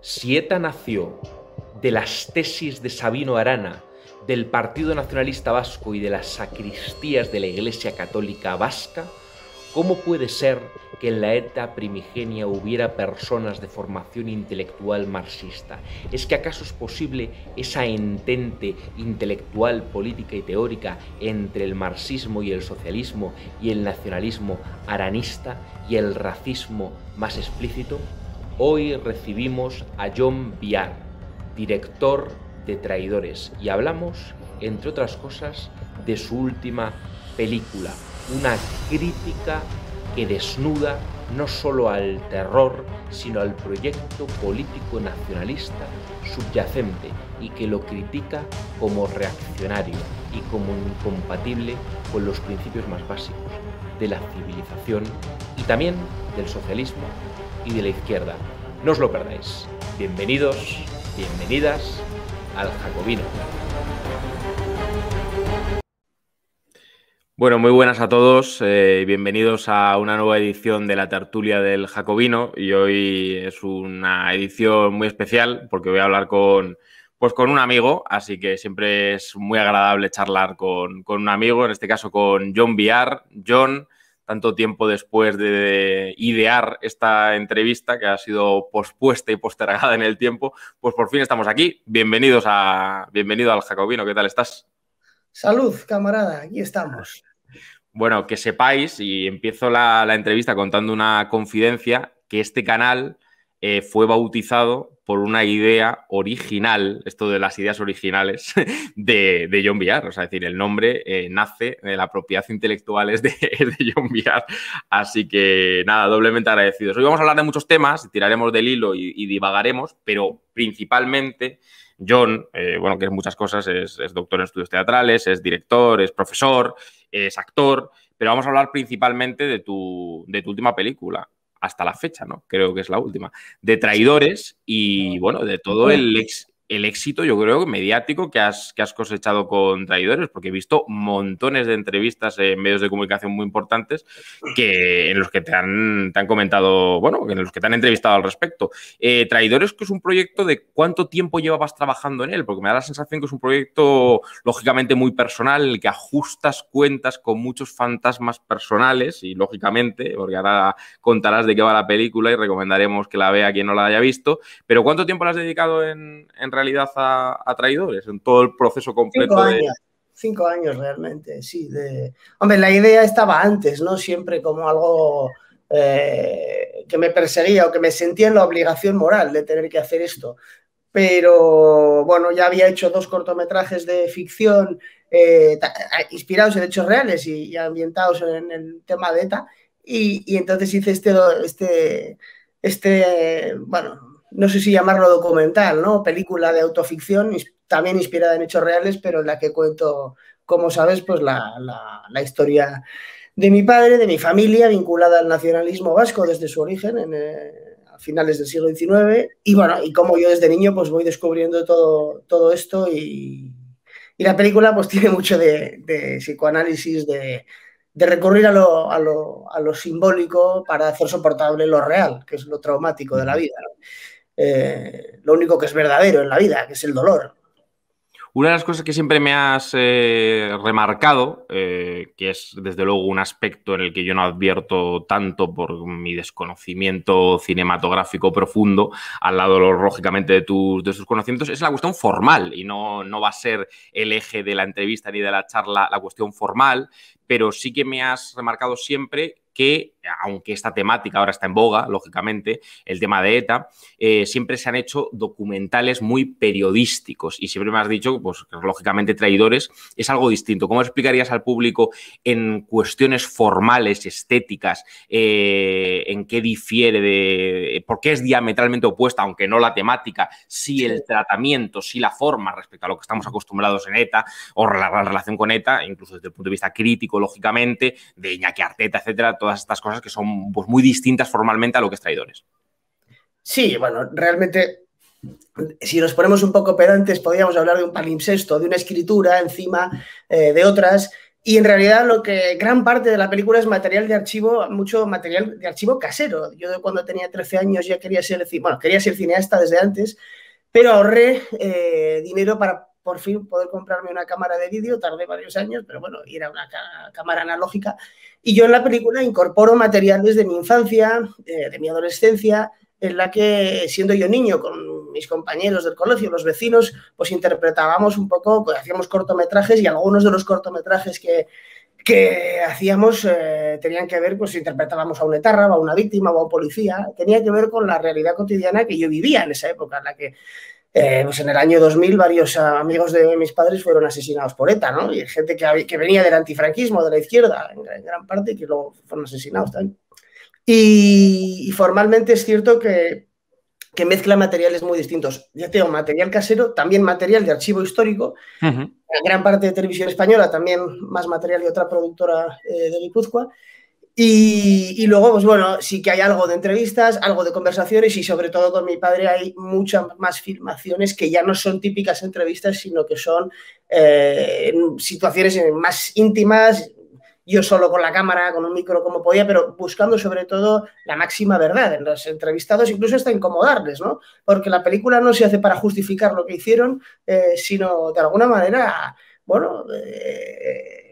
Si ETA nació de las tesis de Sabino Arana, del Partido Nacionalista Vasco y de las sacristías de la Iglesia Católica Vasca, ¿cómo puede ser que en la ETA primigenia hubiera personas de formación intelectual marxista? ¿Es que acaso es posible esa entente intelectual, política y teórica entre el marxismo y el socialismo y el nacionalismo aranista y el racismo más explícito? Hoy recibimos a John Biar, director de Traidores, y hablamos, entre otras cosas, de su última película, una crítica que desnuda no solo al terror, sino al proyecto político nacionalista subyacente y que lo critica como reaccionario y como incompatible con los principios más básicos de la civilización y también del socialismo y de la izquierda. No os lo perdáis. Bienvenidos, bienvenidas al Jacobino. Bueno, muy buenas a todos. Eh, bienvenidos a una nueva edición de la tertulia del Jacobino. Y hoy es una edición muy especial porque voy a hablar con, pues, con un amigo. Así que siempre es muy agradable charlar con, un amigo, en este caso con John Viar. John, tanto tiempo después de idear esta entrevista que ha sido pospuesta y postergada en el tiempo, pues por fin estamos aquí. Bienvenidos a bienvenido al Jacobino, ¿qué tal estás? Salud, camarada, aquí estamos. Bueno, que sepáis, y empiezo la, la entrevista contando una confidencia, que este canal eh, fue bautizado por una idea original, esto de las ideas originales de, John Villar. O sea, es decir, el nombre eh, nace de la propiedad intelectual de, John Villar. Así que nada, doblemente agradecidos. Hoy vamos a hablar de muchos temas, tiraremos del hilo y, divagaremos, pero principalmente John, eh, bueno, que es muchas cosas, es, doctor en estudios teatrales, es director, es profesor, es actor, pero vamos a hablar principalmente de de tu última película, hasta la fecha, ¿no? Creo que es la última, de traidores y, bueno, de todo el ex el éxito, yo creo, mediático que has, que has cosechado con Traidores, porque he visto montones de entrevistas en medios de comunicación muy importantes que, en los que te han, comentado, bueno, en los que te han entrevistado al respecto. Eh, traidores, que es un proyecto de cuánto tiempo llevabas trabajando en él, porque me da la sensación que es un proyecto lógicamente muy personal, el que ajustas cuentas con muchos fantasmas personales y lógicamente, porque ahora contarás de qué va la película y recomendaremos que la vea quien no la haya visto, pero ¿cuánto tiempo la has dedicado en, en realidad a, a traidores en todo el proceso completo cinco años, de... Cinco años realmente, sí. De... Hombre, la idea estaba antes, ¿no? Siempre como algo eh, que me perseguía o que me sentía en la obligación moral de tener que hacer esto. Pero bueno, ya había hecho dos cortometrajes de ficción eh, inspirados en hechos reales y, ambientados en el tema de ETA. Y, y entonces hice este, este, este, bueno, no sé si llamarlo documental, ¿no? Película de autoficción, también inspirada en hechos reales, pero en la que cuento, como sabes, pues la, la, historia de mi padre, de mi familia, vinculada al nacionalismo vasco desde su origen, eh, a finales del siglo XIX, y bueno, y como yo desde niño pues voy descubriendo todo, todo esto y, la película pues tiene mucho de, psicoanálisis, de, recurrir a lo, a lo, simbólico para hacer soportable lo real, que es lo traumático de la vida. ¿no? Eh, lo único que es verdadero en la vida, que es el dolor. Una de las cosas que siempre me has eh, remarcado, eh, que es desde luego un aspecto en el que yo no advierto tanto por mi desconocimiento cinematográfico profundo, al lado lógicamente de tus, de conocimientos, es la cuestión formal y no, no va a ser el eje de la entrevista ni de la charla la cuestión formal, pero sí que me has remarcado siempre que aunque esta temática ahora está en boga, lógicamente, el tema de ETA, eh, siempre se han hecho documentales muy periodísticos y siempre me has dicho, pues lógicamente traidores es algo distinto. ¿Cómo explicarías al público en cuestiones formales, estéticas, eh, en qué difiere de, por qué es diametralmente opuesta, aunque no la temática, si el tratamiento, si la forma respecto a lo que estamos acostumbrados en ETA o la, relación con ETA, incluso desde el punto de vista crítico, lógicamente, de Iñaki Arteta, etcétera, todas estas cosas que son pues, muy distintas formalmente a lo que es traidores. Sí, bueno, realmente, si nos ponemos un poco pedantes, podríamos hablar de un palimpsesto, de una escritura encima eh, de otras. Y en realidad lo que gran parte de la película es material de archivo, mucho material de archivo casero. Yo cuando tenía 13 años ya quería ser, bueno, quería ser cineasta desde antes, pero ahorré eh, dinero para por fin poder comprarme una cámara de vídeo, tardé varios años, pero bueno, era una cámara analógica. Y yo en la película incorporo materiales de mi infancia, eh, de, mi adolescencia, en la que siendo yo niño con mis compañeros del colegio, los vecinos, pues interpretábamos un poco, pues, hacíamos cortometrajes y algunos de los cortometrajes que, que hacíamos eh, tenían que ver, pues interpretábamos a un etarra, a una víctima, o a un policía, tenía que ver con la realidad cotidiana que yo vivía en esa época, en la que eh, pues en el año 2000 varios amigos de mis padres fueron asesinados por ETA, Y gente que, venía del antifranquismo, de la izquierda, en, gran parte, que luego fueron asesinados también. Y, formalmente es cierto que, que, mezcla materiales muy distintos. Ya tengo material casero, también material de archivo histórico, gran parte de televisión española, también más material de otra productora eh, de Guipúzcoa, y, luego, pues bueno, sí que hay algo de entrevistas, algo de conversaciones y sobre todo con mi padre hay muchas más filmaciones que ya no son típicas entrevistas, sino que son eh, situaciones más íntimas, yo solo con la cámara, con un micro como podía, pero buscando sobre todo la máxima verdad en los entrevistados, incluso hasta incomodarles, ¿no? Porque la película no se hace para justificar lo que hicieron, eh, sino de alguna manera, bueno... Eh,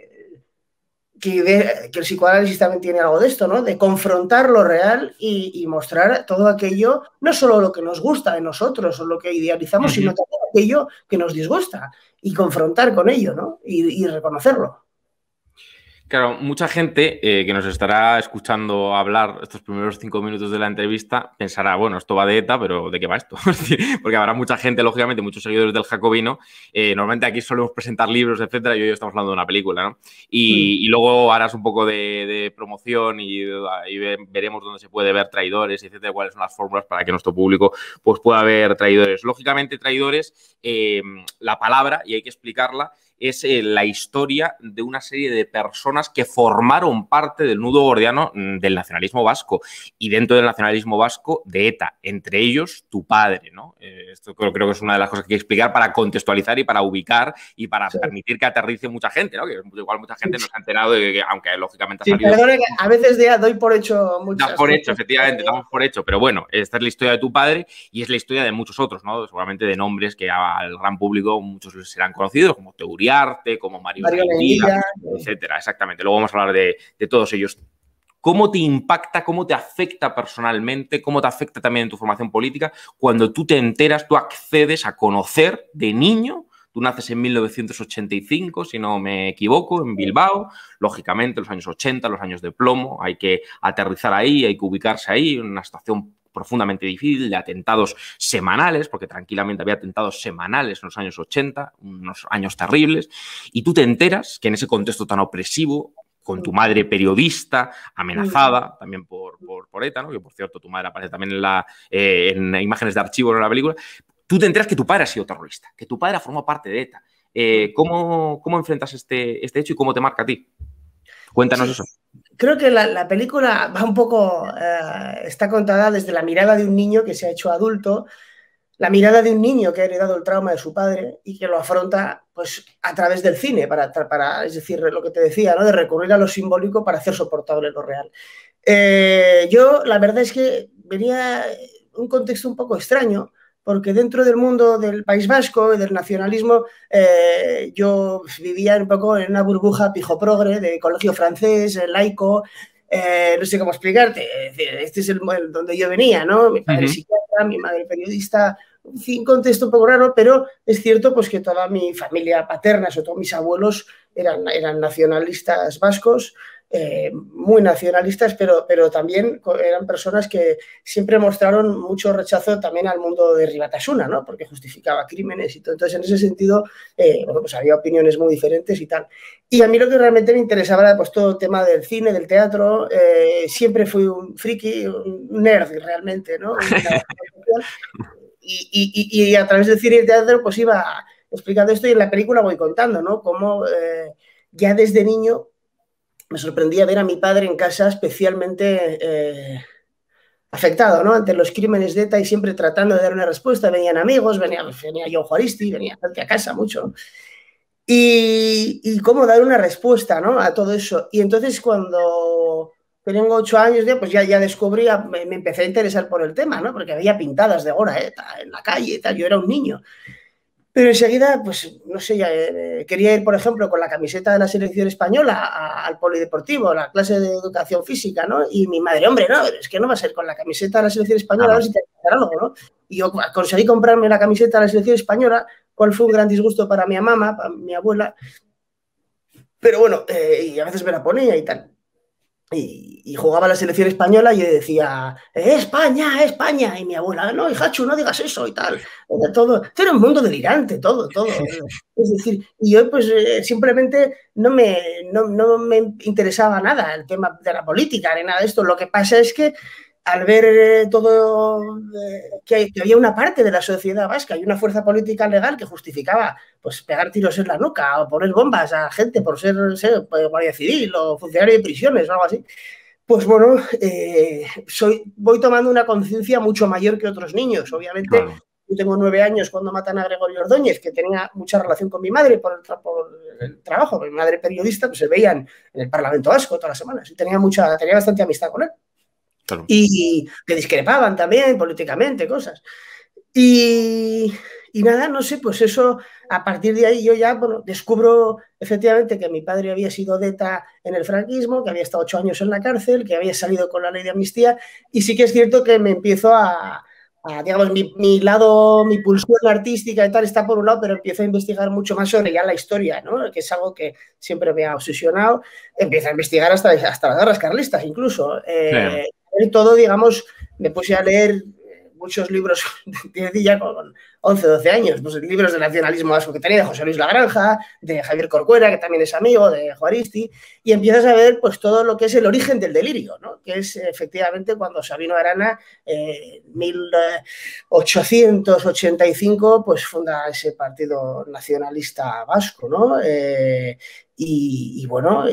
que, el psicoanálisis también tiene algo de esto, ¿no? De confrontar lo real y, mostrar todo aquello, no solo lo que nos gusta de nosotros o lo que idealizamos, sino también aquello que nos disgusta y confrontar con ello, ¿no? y reconocerlo. Claro, mucha gente eh, que nos estará escuchando hablar estos primeros cinco minutos de la entrevista pensará, bueno, esto va de ETA, pero ¿de qué va esto? Porque habrá mucha gente, lógicamente, muchos seguidores del Jacobino. Eh, normalmente aquí solemos presentar libros, etcétera, y hoy estamos hablando de una película, ¿no? Y, mm. luego harás un poco de, promoción y, veremos dónde se puede ver traidores, etcétera, cuáles son las fórmulas para que nuestro público pues, pueda ver traidores. Lógicamente, traidores, eh, la palabra, y hay que explicarla, es eh, la historia de una serie de personas que formaron parte del nudo gordiano mm, del nacionalismo vasco y dentro del nacionalismo vasco de ETA, entre ellos tu padre, ¿no? Eh, esto creo, que es una de las cosas que hay que explicar para contextualizar y para ubicar y para permitir que aterrice mucha gente, ¿no? Que igual mucha gente nos ha enterado de aunque lógicamente ha salido... a veces ya doy por hecho muchas Das por hecho, efectivamente, damos por hecho, pero bueno, esta es la historia de tu padre y es la historia de muchos otros, ¿no? Seguramente de nombres que al gran público muchos serán conocidos, como Teoría arte como Mario, etcétera. Exactamente. Luego vamos a hablar de, todos ellos. ¿Cómo te impacta, cómo te afecta personalmente, cómo te afecta también en tu formación política cuando tú te enteras, tú accedes a conocer de niño? Tú naces en 1985, si no me equivoco, en Bilbao. Lógicamente, los años 80, los años de plomo, hay que aterrizar ahí, hay que ubicarse ahí, en una situación profundamente difícil, de atentados semanales, porque tranquilamente había atentados semanales en los años 80, unos años terribles, y tú te enteras que en ese contexto tan opresivo, con tu madre periodista, amenazada también por, por, ETA, que por cierto tu madre aparece también en, la, eh, imágenes de archivo en la película, tú te enteras que tu padre ha sido terrorista, que tu padre ha formado parte de ETA. Eh, ¿cómo, enfrentas este, este hecho y cómo te marca a ti? Cuéntanos eso creo que la, película va un poco, eh, está contada desde la mirada de un niño que se ha hecho adulto, la mirada de un niño que ha heredado el trauma de su padre y que lo afronta pues, a través del cine, para, es decir, lo que te decía, ¿no? de recurrir a lo simbólico para hacer soportable lo real. Eh, yo, la verdad es que venía un contexto un poco extraño, porque dentro del mundo del País Vasco y del nacionalismo eh, yo vivía un poco en una burbuja pijo progre de colegio francés, eh, laico, eh, no sé cómo explicarte, este es el, donde yo venía, ¿no? Mi padre uh psiquiatra, mi madre periodista, sin contexto un poco raro, pero es cierto pues que toda mi familia paterna, sobre todo mis abuelos, eran, eran nacionalistas vascos, eh, muy nacionalistas, pero, pero también eran personas que siempre mostraron mucho rechazo también al mundo de Rivatasuna ¿no? Porque justificaba crímenes y todo. Entonces, en ese sentido, eh, bueno, pues había opiniones muy diferentes y tal. Y a mí lo que realmente me interesaba era pues todo el tema del cine, del teatro. Eh, siempre fui un friki, un nerd realmente, ¿no? Y, y, y, a través del cine y el teatro, pues iba explicando esto y en la película voy contando, ¿no? Cómo ya desde niño me sorprendía ver a mi padre en casa especialmente eh, afectado ¿no? ante los crímenes de ETA y siempre tratando de dar una respuesta. Venían amigos, venía, venía John Juaristi, venía gente a casa mucho. Y, cómo dar una respuesta ¿no? a todo eso. Y entonces cuando tengo ocho años, ya, pues ya, ya descubrí, me, empecé a interesar por el tema, ¿no? porque había pintadas de hora ¿eh? en la calle tal, yo era un niño. Pero enseguida, pues, no sé, eh, quería ir, por ejemplo, con la camiseta de la selección española al polideportivo, a la clase de educación física, ¿no? Y mi madre, hombre, no, es que no va a ser con la camiseta de la selección española, ah. a ver si te algo, ¿no? Y yo conseguí comprarme la camiseta de la selección española, cual fue un gran disgusto para mi mamá, para mi abuela. Pero bueno, eh, y a veces me la ponía y tal. Y, jugaba la selección española y decía, eh, España, España. Y mi abuela, no, Hachu, no digas eso y tal. Era todo, era un mundo delirante, todo, todo. es decir, y yo pues eh, simplemente no me, no me interesaba nada el tema de la política ni nada de esto. Lo que pasa es que al ver eh, todo eh, que, había una parte de la sociedad vasca y una fuerza política legal que justificaba pues pegar tiros en la nuca o poner bombas a gente por ser, eh, guardia civil o funcionario de prisiones o algo así, pues bueno, soy, voy tomando una conciencia mucho mayor que otros niños. Obviamente, yo tengo nueve años cuando matan a Gregorio Ordóñez, que tenía mucha relación con mi madre por el, trabajo, mi madre periodista, pues se veían en el Parlamento Vasco todas las semanas y tenía, mucha, tenía bastante amistad con él. Y que discrepaban también políticamente, cosas. Y, y, nada, no sé, pues eso, a partir de ahí yo ya descubro efectivamente que mi padre había sido DETA en el franquismo, que había estado ocho años en la cárcel, que había salido con la ley de amnistía, y sí que es cierto que me empiezo a, digamos, mi, lado, mi pulsión artística y tal está por un lado, pero empiezo a investigar mucho más sobre ya la historia, ¿no? que es algo que siempre me ha obsesionado, empiezo a investigar hasta, hasta las guerras carlistas incluso. Eh, todo, digamos, me puse a leer eh, muchos libros de ya con 11, 12 años, pues, libros de nacionalismo vasco que tenía, de José Luis Lagranja, de Javier Corcuera, que también es amigo, de Juaristi, y empiezas a ver pues todo lo que es el origen del delirio, que es efectivamente cuando Sabino Arana, eh, eh, en 1885, pues funda ese partido nacionalista vasco, ¿no? y, bueno,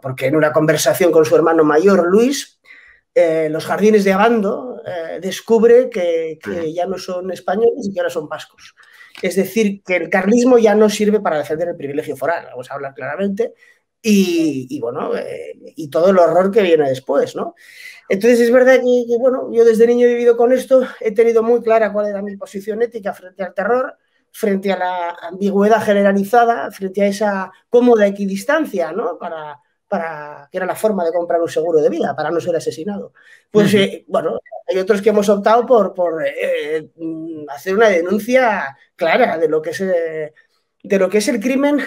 porque en una conversación con su hermano mayor, Luis, eh, los jardines de Abando, eh, descubre que, ya no son españoles y que ahora son vascos. Es decir, que el carlismo ya no sirve para defender el privilegio foral, vamos a hablar claramente, y, bueno, eh, y todo el horror que viene después, ¿no? Entonces es verdad que, bueno, yo desde niño he vivido con esto, he tenido muy clara cuál era mi posición ética frente al terror, frente a la ambigüedad generalizada, frente a esa cómoda equidistancia, ¿no? Para, que era la forma de comprar un seguro de vida, para no ser asesinado. Pues eh, bueno, hay otros que hemos optado por, por eh, mm, hacer una denuncia clara de lo que es, eh, de lo que es el crimen,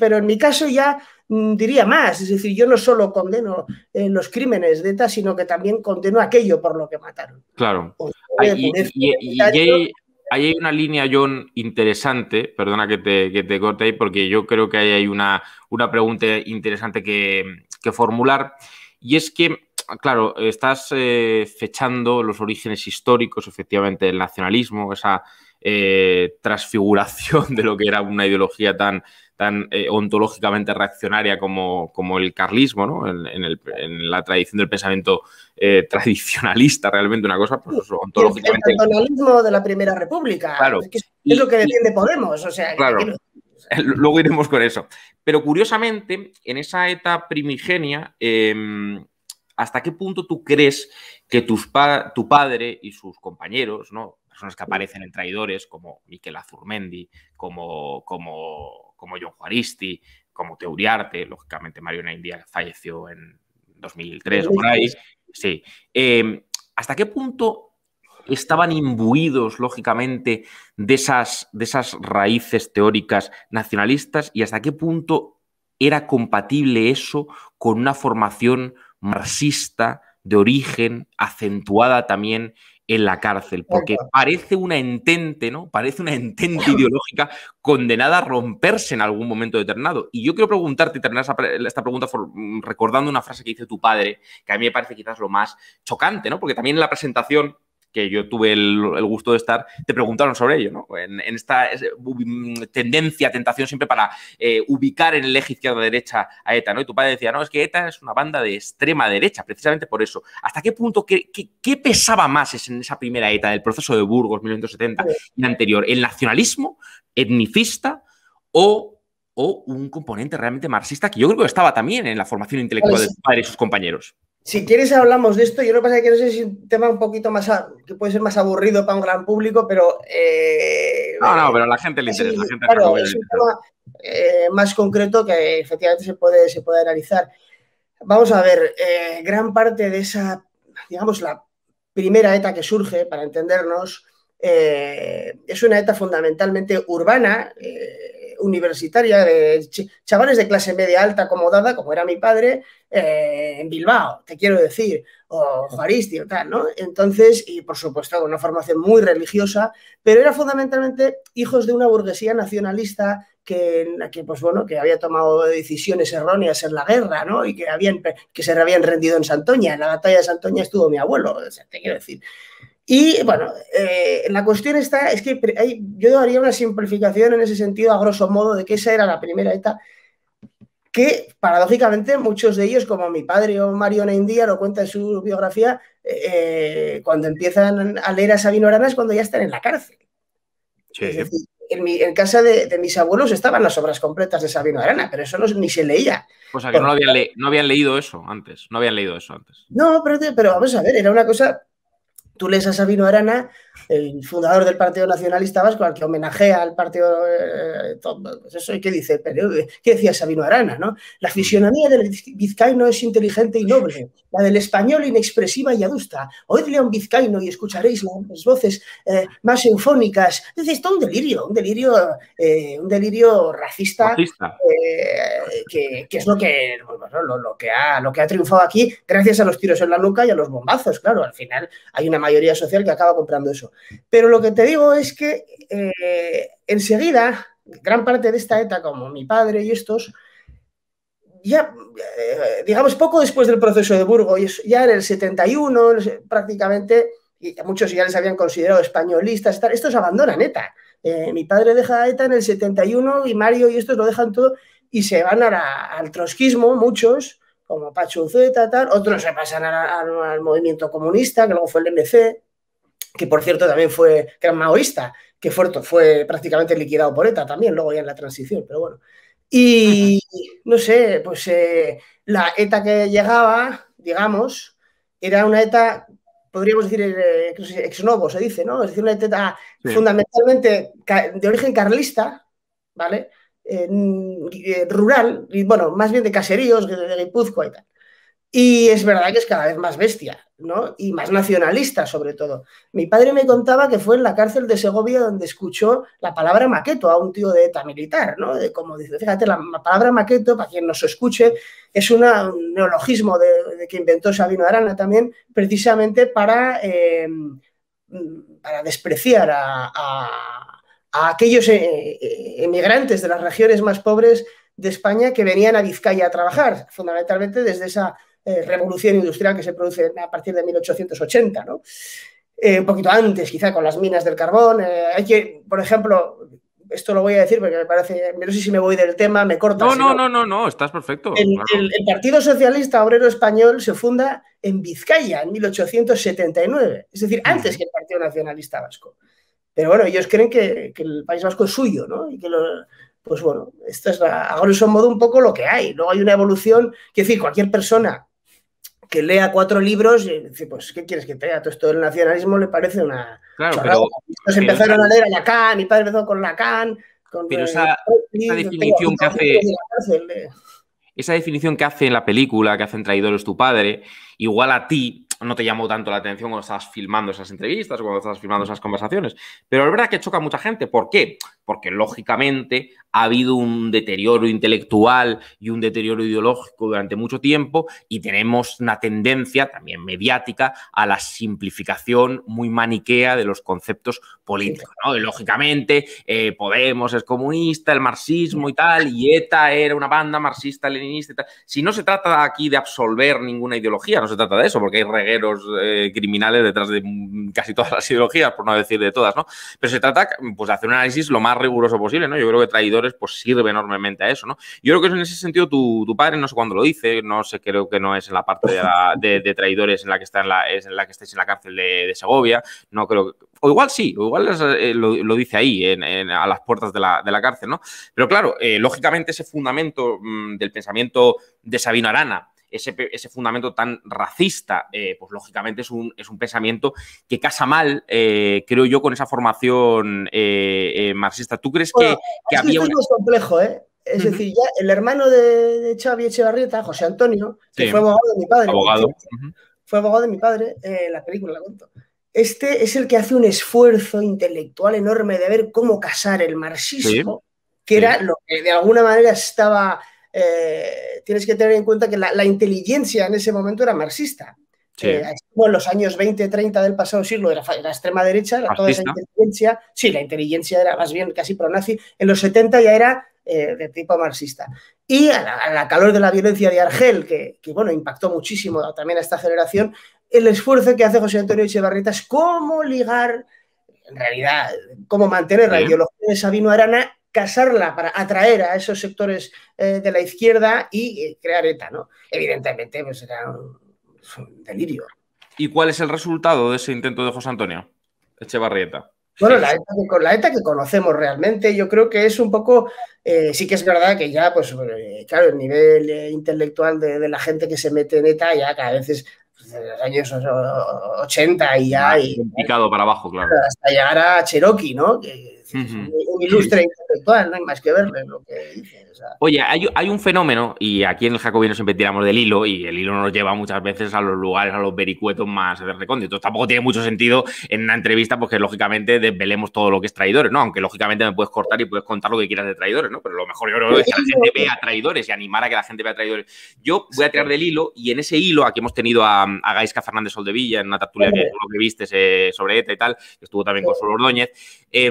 pero en mi caso ya mm, diría más, es decir, yo no solo condeno los crímenes de ETA, sino que también condeno aquello por lo que mataron. Claro. Pues, ah, y, ahí hay una línea, John, interesante, perdona que te, corte ahí, porque yo creo que ahí hay una, una pregunta interesante que, formular, y es que, claro, estás eh, fechando los orígenes históricos, efectivamente, del nacionalismo, esa eh, transfiguración de lo que era una ideología tan, tan eh, ontológicamente reaccionaria como, como el carlismo, ¿no? en, la tradición del pensamiento eh, tradicionalista, realmente una cosa pues, ontológicamente. El tradicionalismo de la Primera República, claro. es, lo que defiende Podemos. O sea, claro. Luego iremos con eso. Pero curiosamente, en esa etapa primigenia, em, ¿hasta qué punto tú crees que tu padre y sus compañeros, ¿no? personas que aparecen en traidores, como Miquel Azurmendi, como, como, como John Juaristi, como Teuriarte, lógicamente Mario India falleció en 2003 o por ahí. Sí. Em, ¿Hasta qué punto estaban imbuidos, lógicamente, de esas, de esas raíces teóricas nacionalistas y hasta qué punto era compatible eso con una formación marxista de origen acentuada también en la cárcel, porque parece una entente, ¿no? Parece una entente ideológica condenada a romperse en algún momento determinado. Y yo quiero preguntarte, terminar esta pregunta recordando una frase que hizo tu padre, que a mí me parece quizás lo más chocante, ¿no? Porque también en la presentación que yo tuve el, gusto de estar, te preguntaron sobre ello, ¿no? En, esta mm, tendencia, tentación siempre para eh, ubicar en el eje izquierda-derecha a ETA, ¿no? Y tu padre decía, no, es que ETA es una banda de extrema derecha, precisamente por eso. ¿Hasta qué punto, qué, pesaba más en esa primera ETA del proceso de Burgos 1970 y anterior? ¿El nacionalismo etnicista o o un componente realmente marxista que yo creo que estaba también en la formación intelectual pues de tu padre y sus compañeros. Si quieres hablamos de esto, yo lo que pasa es que no sé si es un tema un poquito más, que puede ser más aburrido para un gran público, pero... Eh, no, no, eh, pero a la gente le interesa. la gente claro, es un tema eh, más concreto que efectivamente se puede, se puede analizar. Vamos a ver, gran parte de esa, digamos, la primera ETA que surge, para entendernos, es una ETA fundamentalmente urbana, universitaria, de chavales de clase media alta acomodada, como era mi padre, eh, en Bilbao, te quiero decir, o Juaristi o tal, ¿no? Entonces, y por supuesto, una formación muy religiosa, pero era fundamentalmente hijos de una burguesía nacionalista que, pues bueno, que había tomado decisiones erróneas en la guerra, ¿no? Y que, habían, que se habían rendido en Santoña. En la batalla de Santoña estuvo mi abuelo, te quiero decir. Y bueno, eh, la cuestión está, es que yo haría una simplificación en ese sentido, a grosso modo, de que esa era la primera etapa que paradójicamente muchos de ellos, como mi padre o Mario Neindía lo cuenta en su biografía, eh, eh, cuando empiezan a leer a Sabino Arana es cuando ya están en la cárcel. en, mi, casa de, mis abuelos estaban las obras completas de Sabino Arana, pero eso ni se leía. O que no, habían no habían leído eso antes, no habían leído eso antes. No, pero, pero vamos a ver, era una cosa Tú lees a Sabino Arana el fundador del Partido Nacionalista Vasco, al que homenajea al Partido... Eh, pues eh, ¿qué dice? decía Sabino Arana? ¿no? La fisionomía del vizcaino es inteligente y noble, la del español inexpresiva y adusta. Oídle a un vizcaíno y escucharéis las voces eh, más eufónicas. Entonces, todo un delirio, un delirio, un delirio racista, Que, es lo que, que ha, lo que ha triunfado aquí gracias a los tiros en la nuca y a los bombazos. Claro, al final hay una mayoría social que acaba comprando eso. Pero lo que te digo es que eh, enseguida, gran parte de esta ETA, como mi padre y estos, ya, eh, digamos, poco después del proceso de Burgos, ya en el 71, prácticamente, y muchos ya les habían considerado españolistas, estos abandonan ETA. Eh, mi padre deja ETA en el 71 y Mario y estos lo dejan todo y se van al trotskismo, muchos, como Pacho Uceta, tal, otros se pasan al movimiento comunista, que luego fue el MC, que por cierto también fue gran maoísta, que fue, fue prácticamente liquidado por ETA también, luego ya en la transición, pero bueno. Y no sé, pues eh, la ETA que llegaba, digamos, era una ETA, podríamos decir, eh, ex novo se dice, ¿no? Es decir, una ETA fundamentalmente de origen carlista, ¿vale? Eh, rural, y bueno, más bien de caseríos, de, de y tal. Y es verdad que es cada vez más bestia, ¿no? Y más nacionalista, sobre todo. Mi padre me contaba que fue en la cárcel de Segovia donde escuchó la palabra maqueto a un tío de ETA militar, ¿no? De como dice, fíjate, la palabra maqueto, para quien nos escuche, es un neologismo de, que inventó Sabino Arana también, precisamente para, eh, para despreciar a, aquellos eh, eh, emigrantes de las regiones más pobres de España que venían a Vizcaya a trabajar, fundamentalmente desde esa eh, revolución industrial que se produce a partir de 1880, ¿no? Eh, un poquito antes, quizá con las minas del carbón. Eh, hay que, por ejemplo, esto lo voy a decir porque me parece, no sé si me voy del tema, me corto. No, no, no, no, estás perfecto. El, Partido Socialista Obrero Español se funda en Vizcaya en 1879, es decir, antes que el Partido Nacionalista Vasco. Pero bueno, ellos creen que, el País Vasco es suyo, ¿no? Y que pues bueno, esto es a grosso modo un poco lo que hay. Luego hay una evolución, que decir, cualquier persona que lea cuatro libros, y eh, dice, pues, ¿qué quieres que te Todo esto del nacionalismo le parece una... Claro, pero, empezaron a leer a Lacan, mi padre empezó con Lacan, con... Pero eh, esa, definición que hace... Eh. Esa definición que hace en la película, que hacen traidores tu padre, igual a ti, no te llamó tanto la atención cuando estás filmando esas entrevistas o cuando estás filmando esas conversaciones. Pero es verdad que choca a mucha gente. ¿Por qué? Porque lógicamente ha habido un deterioro intelectual y un deterioro ideológico durante mucho tiempo y tenemos una tendencia también mediática a la simplificación muy maniquea de los conceptos políticos. lógicamente eh, Podemos es comunista, el marxismo y tal, y ETA era una banda marxista, leninista Si no se trata aquí de absolver ninguna ideología, no se trata de eso, porque hay eh, criminales detrás de casi todas las ideologías, por no decir de todas, ¿no? Pero se trata pues, de hacer un análisis lo más riguroso posible, ¿no? Yo creo que Traidores pues, sirve enormemente a eso, ¿no? Yo creo que en ese sentido tu, padre, no sé cuándo lo dice, no sé, creo que no es en la parte de, Traidores en la que está en la, es en la que estáis en la cárcel de, Segovia, no creo o igual sí, o igual eh, lo, dice ahí, a las puertas de la, cárcel, ¿no? Pero claro, eh, lógicamente ese fundamento mm, del pensamiento de Sabino Arana, ese, fundamento tan racista, eh, pues lógicamente es un, pensamiento que casa mal, eh, creo yo, con esa formación eh, marxista. ¿Tú crees que, que había un... Es complejo, ¿eh? Es decir, ya el hermano de, de Xavi Echevarrieta, José Antonio, que fue abogado de mi padre. Fue abogado de mi padre, la película la cuento. Este es el que hace un esfuerzo intelectual enorme de ver cómo casar el marxismo, que era lo que de alguna manera estaba eh, tienes que tener en cuenta que la, inteligencia en ese momento era marxista. Eh, en los años 20, 30 del pasado siglo era, la extrema derecha, toda esa inteligencia. Sí, la inteligencia era más bien casi pro-nazi, En los 70 ya era eh, de tipo marxista. Y a la, calor de la violencia de Argel, que, bueno, impactó muchísimo también a esta generación, el esfuerzo que hace José Antonio Echevarrita es cómo ligar, en realidad, cómo mantener la ideología de Sabino Arana casarla para atraer a esos sectores eh, de la izquierda y eh, crear ETA, ¿no? Evidentemente, pues era un, delirio. ¿Y cuál es el resultado de ese intento de José Antonio Echevarrieta? Bueno, la ETA, que, la ETA que conocemos realmente, yo creo que es un poco, eh, sí que es verdad que ya, pues claro, el nivel intelectual de, la gente que se mete en ETA ya cada vez es pues, los años 80 y ya... Y, complicado para abajo, claro. Hasta llegar a Cherokee, ¿no? un ilustre intelectual, no hay más que lo que dice. Oye, hay, un fenómeno, y aquí en el Jacobino siempre tiramos del hilo, y el hilo nos lleva muchas veces a los lugares, a los vericuetos más recónditos. Tampoco tiene mucho sentido en una entrevista, porque pues, lógicamente desvelemos todo lo que es traidores, ¿no? Aunque lógicamente me puedes cortar y puedes contar lo que quieras de traidores, ¿no? Pero lo mejor yo creo es que la gente vea traidores y animar a que la gente vea traidores. Yo voy a tirar del hilo, y en ese hilo, aquí hemos tenido a, Gaisca Fernández Soldevilla en una tertulia que, lo que viste eh, sobre ETA y tal, que estuvo también con Sol Ordóñez. Eh,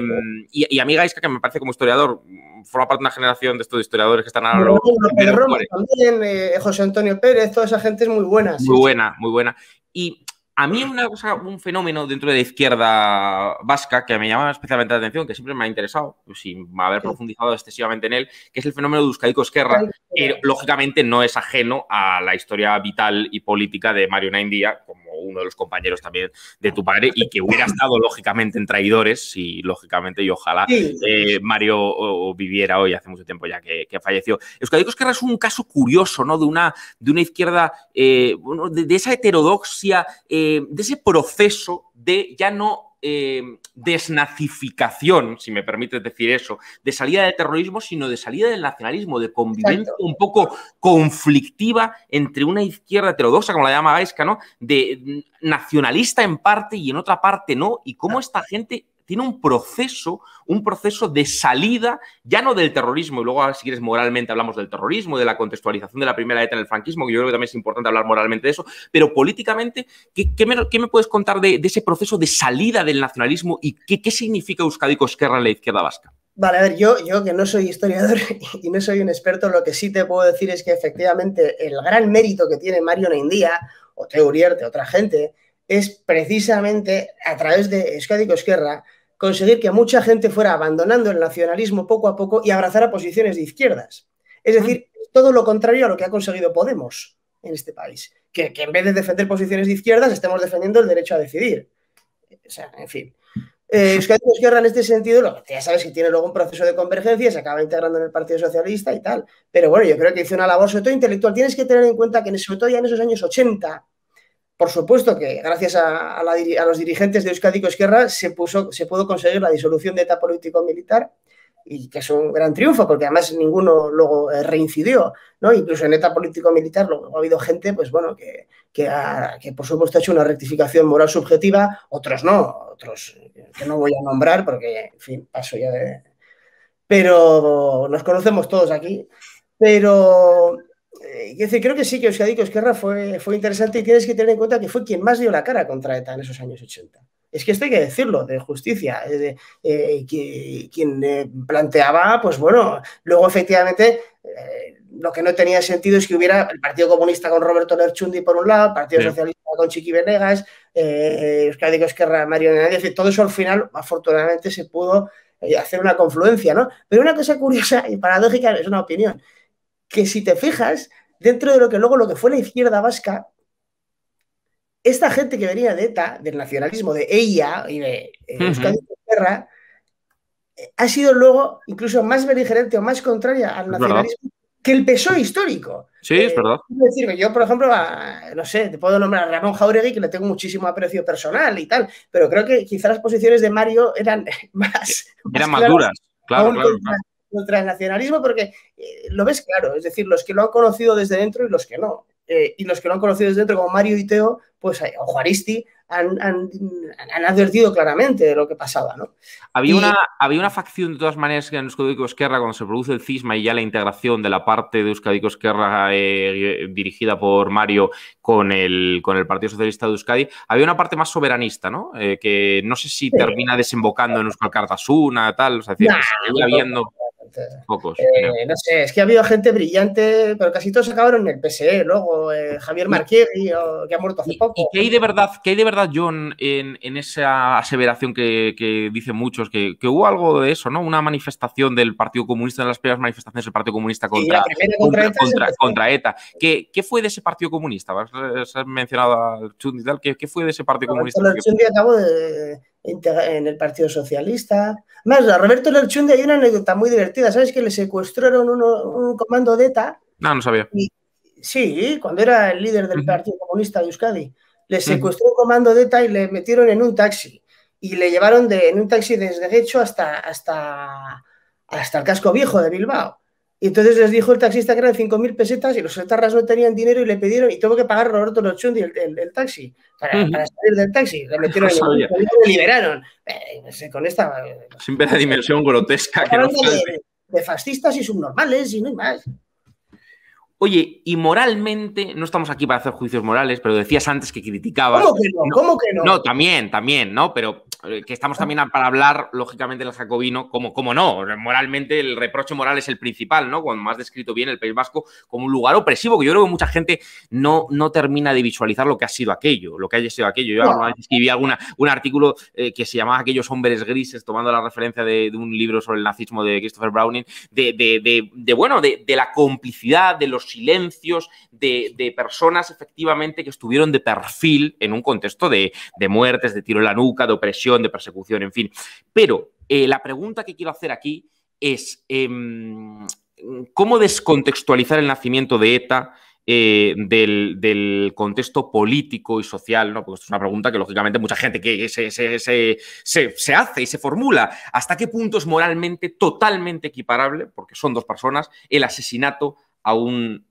y, a mí Gaisca, que me parece como historiador, forma parte de una generación de estos historiadores que están ahora... también, eh, José Antonio Pérez, toda esa gente es muy buena. Muy buena, muy buena. Y a mí una cosa, un fenómeno dentro de la izquierda vasca que me llama especialmente la atención, que siempre me ha interesado, pues, sin haber profundizado excesivamente en él, que es el fenómeno de Euskadi cosquerra que lógicamente no es ajeno a la historia vital y política de Mario India, como uno de los compañeros también de tu padre y que hubiera estado lógicamente en traidores y lógicamente y ojalá eh, Mario viviera hoy, hace mucho tiempo ya que, que falleció. Euskadi que es un caso curioso, ¿no? De una, de una izquierda, eh, de, esa heterodoxia, eh, de ese proceso de ya no eh, desnazificación, si me permites decir eso, de salida del terrorismo, sino de salida del nacionalismo, de convivencia un poco conflictiva entre una izquierda heterodoxa, como la llama Gaisca, ¿no? De mm, nacionalista en parte y en otra parte no, y cómo esta gente tiene un proceso, un proceso de salida, ya no del terrorismo, y luego si quieres moralmente hablamos del terrorismo, de la contextualización de la primera etapa en el franquismo, que yo creo que también es importante hablar moralmente de eso, pero políticamente, ¿qué, me, puedes contar de, ese proceso de salida del nacionalismo y qué, significa Euskadi Esquerra en la izquierda vasca? Vale, a ver, yo, yo que no soy historiador y no soy un experto, lo que sí te puedo decir es que efectivamente el gran mérito que tiene Mario Neindía, o Teo Uriarte, otra gente, es precisamente a través de Euskadi Esquerra conseguir que mucha gente fuera abandonando el nacionalismo poco a poco y abrazara posiciones de izquierdas. Es decir, todo lo contrario a lo que ha conseguido Podemos en este país, que, en vez de defender posiciones de izquierdas estemos defendiendo el derecho a decidir. O sea, en fin. Eh, la Izquierda en este sentido, lo que ya sabes que tiene luego un proceso de convergencia, se acaba integrando en el Partido Socialista y tal. Pero bueno, yo creo que hizo una labor, sobre todo intelectual. Tienes que tener en cuenta que sobre todo ya en esos años 80, por supuesto que gracias a, los dirigentes de Euskadi Esquerra se, se pudo conseguir la disolución de ETA político-militar y que es un gran triunfo, porque además ninguno luego eh, reincidió, ¿no? Incluso en ETA político-militar ha habido gente, pues bueno, que, que, por supuesto ha hecho una rectificación moral subjetiva, otros no, otros eh, que no voy a nombrar porque, en fin, paso ya de... Pero nos conocemos todos aquí, pero y eh, decir, creo que sí que Euskadi Esquerra fue, fue interesante y tienes que tener en cuenta que fue quien más dio la cara contra ETA en esos años 80. Es que esto hay que decirlo, de justicia, eh, eh, quien planteaba, pues bueno, luego efectivamente lo que no tenía sentido es que hubiera el Partido Comunista con Roberto Lerchundi por un lado, el Partido Socialista con Chiqui Venegas, Euskadi Esquerra, Mario es todo eso al final afortunadamente se pudo hacer una confluencia, ¿no? Pero una cosa curiosa y paradójica es una opinión que si te fijas, dentro de lo que luego lo que fue la izquierda vasca, esta gente que venía de ETA, del nacionalismo, de ella y de eh, Euskadi eh, ha sido luego incluso más beligerante o más contraria al nacionalismo que el PSOE histórico. Sí, es eh, verdad. yo, por ejemplo, no sé, te puedo nombrar a Ramón Jauregui, que le tengo muchísimo aprecio personal y tal, pero creo que quizás las posiciones de Mario eran más... Eran más, duras, claro. claro el transnacionalismo porque eh, lo ves claro, es decir, los que lo han conocido desde dentro y los que no. Eh, y los que lo han conocido desde dentro, como Mario y Teo, pues eh, o Juaristi, han, advertido claramente de lo que pasaba. ¿no? Había, una, había una facción, de todas maneras, que en Euskadi Esquerra, cuando se produce el cisma y ya la integración de la parte de Euskadi Esquerra eh, dirigida por Mario con el, con el Partido Socialista de Euskadi, había una parte más soberanista, ¿no? Eh, que no sé si termina desembocando en Euskal Cartasuna, tal, o sea, se no, habiendo... Pocos. no sé, es que ha habido gente brillante, pero casi todos acabaron en el PSE. Luego Javier Marqués, que ha muerto hace poco. ¿Y qué hay de verdad, qué hay de verdad John, en, esa aseveración que, dicen muchos? Que, hubo algo de eso, ¿no? Una manifestación del Partido Comunista, de las primeras manifestaciones del Partido Comunista contra, contra, ETA. ¿Qué, fue de ese Partido Comunista? Se ha mencionado al Chundi y tal. ¿Qué, fue de ese Partido Comunista? Lerchundi acabó en el Partido Socialista. Más, a Roberto Lerchundi hay una anécdota muy divertida. ¿Sabes que le secuestraron un comando de ETA? No, no sabía. sí, cuando era el líder del Partido Comunista de Euskadi le mm. secuestró un comando de ETA y le metieron en un taxi. Y le llevaron de, en un taxi desde hecho hasta, hasta, hasta el casco viejo de Bilbao. Y entonces les dijo el taxista que eran 5.000 pesetas y los etarras no tenían dinero y le pidieron, y tuvo que pagar Roberto Lochundi el, taxi, para, salir del taxi. Le metieron en el le liberaron. Eh, con esta... Siempre la dimensión grotesca que no de, de fascistas y subnormales y no hay más. Oye, y moralmente, no estamos aquí para hacer juicios morales, pero decías antes que criticabas. ¿Cómo que no? ¿Cómo que no? No, también, también, ¿no? Pero eh, que estamos ah. también para hablar, lógicamente, del jacobino, como, como no, moralmente el reproche moral es el principal, ¿no? Cuando más descrito bien el País Vasco como un lugar opresivo, que yo creo que mucha gente no, no termina de visualizar lo que ha sido aquello, lo que haya sido aquello. Yo alguna escribí alguna, un artículo eh, que se llamaba Aquellos hombres grises, tomando la referencia de, un libro sobre el nazismo de Christopher Browning, de, de, bueno, de, la complicidad, de los silencios, de, personas efectivamente que estuvieron de perfil en un contexto de muertes, de tiro en la nuca, de opresión de persecución, en fin. Pero eh, la pregunta que quiero hacer aquí es, em, ¿cómo descontextualizar el nacimiento de ETA? Eh, del, contexto político y social, ¿no? Porque es una pregunta que, lógicamente, mucha gente que se, hace y se formula. ¿Hasta qué punto es moralmente totalmente equiparable, porque son dos personas, el asesinato a un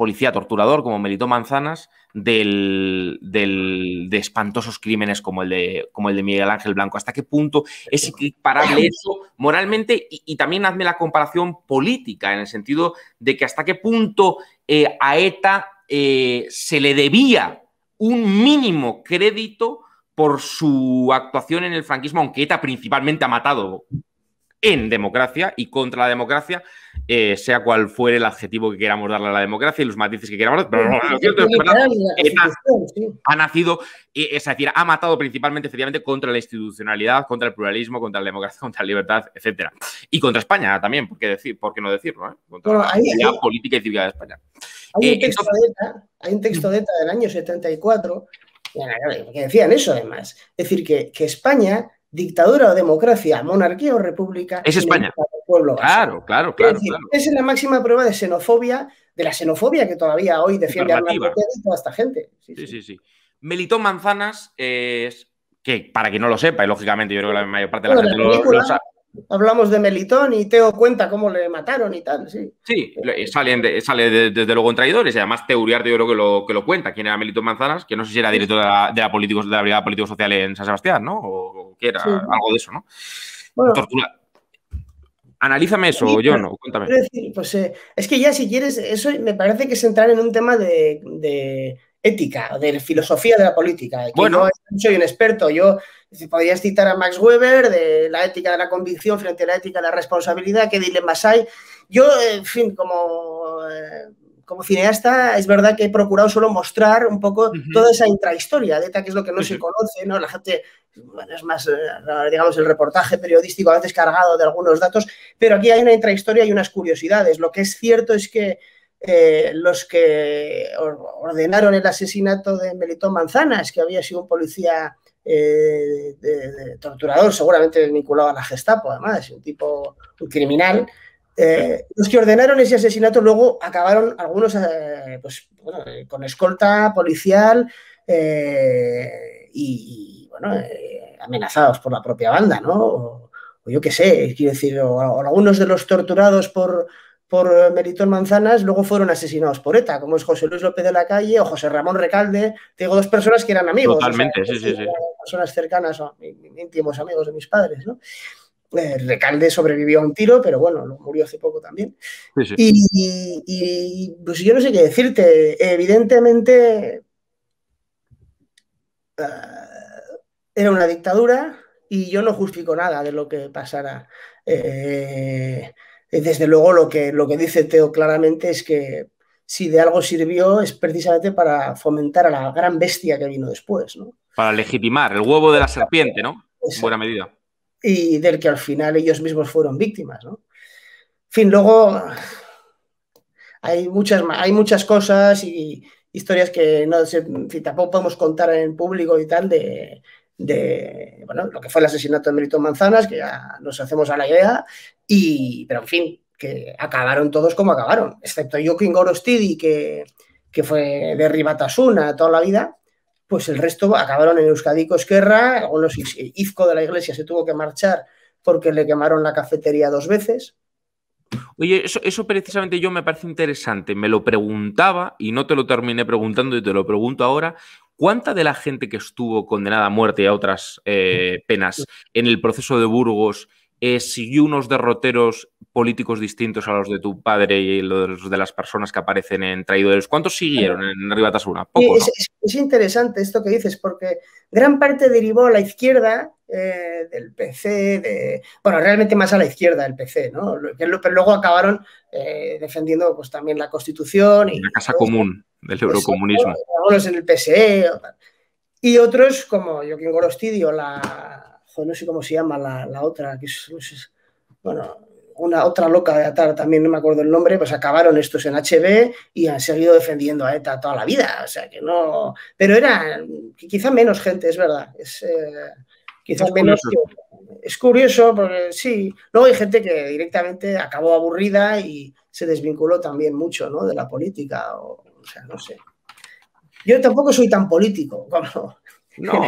policía torturador como Melito Manzanas del, de espantosos crímenes como el de, como el de Miguel Ángel Blanco. ¿Hasta qué punto es equiparable eso moralmente? Y, también hazme la comparación política, en el sentido de que hasta qué punto eh, a ETA eh, se le debía un mínimo crédito por su actuación en el franquismo, aunque ETA principalmente ha matado en democracia y contra la democracia, eh, sea cual fuere el adjetivo que queramos darle a la democracia y los matices que queramos ha nacido, eh, es decir, ha matado principalmente, efectivamente, contra la institucionalidad, contra el pluralismo, contra la democracia, contra la libertad, etcétera. Y contra España también, ¿por qué, decir, no decirlo? Eh? Contra la política y civilidad de España. Hay, un texto de ETA, del año 74 que decían eso, además. Es decir, que España dictadura o democracia, monarquía o república. Es España. Pueblo claro, claro, claro, es es la máxima prueba de xenofobia, de la xenofobia que todavía hoy defiende a toda esta gente. Sí, sí, sí. Melitón Manzanas es que, para quien no lo sepa, y lógicamente yo creo que la mayor parte de la gente lo, sabe, hablamos de Melitón y Teo cuenta cómo le mataron y tal, sí. Sí, salen eh, sale desde luego en traidores y además Teuriarte yo creo que lo, que lo cuenta, quién era Melitón Manzanas, que no sé si era director de la, de de la Brigada Político Social en San Sebastián, ¿no? O, que era algo de eso, ¿no? Analízame eso, John, no, cuéntame. Pues, eh, es que ya si quieres, eso me parece que es entrar en un tema de, de ética, de filosofía de la política. bueno. No soy un experto, yo si podrías citar a Max Weber de la ética de la convicción frente a la ética de la responsabilidad, qué dilemas hay. Yo, eh, en fin, como, eh, como cineasta, es verdad que he procurado solo mostrar un poco toda esa intrahistoria de que es lo que no se conoce, ¿no? La gente, es más, eh, digamos, el reportaje periodístico a veces cargado de algunos datos, pero aquí hay una intrahistoria y unas curiosidades. Lo que es cierto es que los que ordenaron el asesinato de Melitón Manzanas, que había sido un policía eh, torturador, seguramente vinculado a la Gestapo, además, un tipo criminal. Eh, los que ordenaron ese asesinato luego acabaron algunos eh, pues, con escolta policial y, bueno, amenazados por la propia banda, ¿no? O, yo qué sé, quiero decir, o algunos de los torturados por, por eh, Melitón Manzanas, luego fueron asesinados por ETA, como es José Luis López de la Calle o José Ramón Recalde. Tengo dos personas que eran amigos. Totalmente, sí, sí, sí. Personas cercanas, o íntimos amigos de mis padres, eh, Recalde sobrevivió a un tiro, pero bueno, lo murió hace poco también. Y, pues yo no sé qué decirte. Evidentemente eh, era una dictadura y yo no justifico nada de lo que pasara. Eh, desde luego lo que, lo que dice Teo claramente es que si de algo sirvió es precisamente para fomentar a la gran bestia que vino después. ¿no? Para legitimar el huevo de la serpiente, ¿no? En buena medida. Y del que al final ellos mismos fueron víctimas, ¿no? En fin, luego hay muchas, hay muchas cosas y historias que no tampoco podemos contar en público y tal de, de bueno, lo que fue el asesinato de Melito Manzanas, que ya nos hacemos a la idea, y, pero en fin, que acabaron todos como acabaron, excepto Joaquín Gorostidi, que, que fue de Ribatasuna toda la vida, pues el resto acabaron en Euskadi Esquerra, los IZCO de la iglesia se tuvo que marchar porque le quemaron la cafetería dos veces. Oye, eso, eso, precisamente yo me parece interesante. Me lo preguntaba y no te lo terminé preguntando y te lo pregunto ahora. ¿Cuánta de la gente que estuvo condenada a muerte y a otras eh, penas en el proceso de Burgos eh, siguió unos derroteros políticos distintos a los de tu padre y los de las personas que aparecen en Traidores. ¿Cuántos siguieron en Rivadasuna? es, interesante esto que dices, porque gran parte derivó a la izquierda eh, del PC, de, bueno, realmente más a la izquierda del PC, ¿no? Pero luego acabaron eh, defendiendo pues, también la Constitución. Y, la Casa Común del eurocomunismo. Algunos en el PSE. Y otros, como Joaquín Gorostidio, la no sé cómo se llama la, otra, que es, bueno, una otra loca de Atar también, no me acuerdo el nombre, pues acabaron estos en HB y han seguido defendiendo a ETA toda la vida, o sea que no, pero era quizá menos gente, es verdad, es, eh, quizás menos... es curioso porque sí, luego hay gente que directamente acabó aburrida y se desvinculó también mucho ¿no? de la política, o sea, no sé. Yo tampoco soy tan político como, no,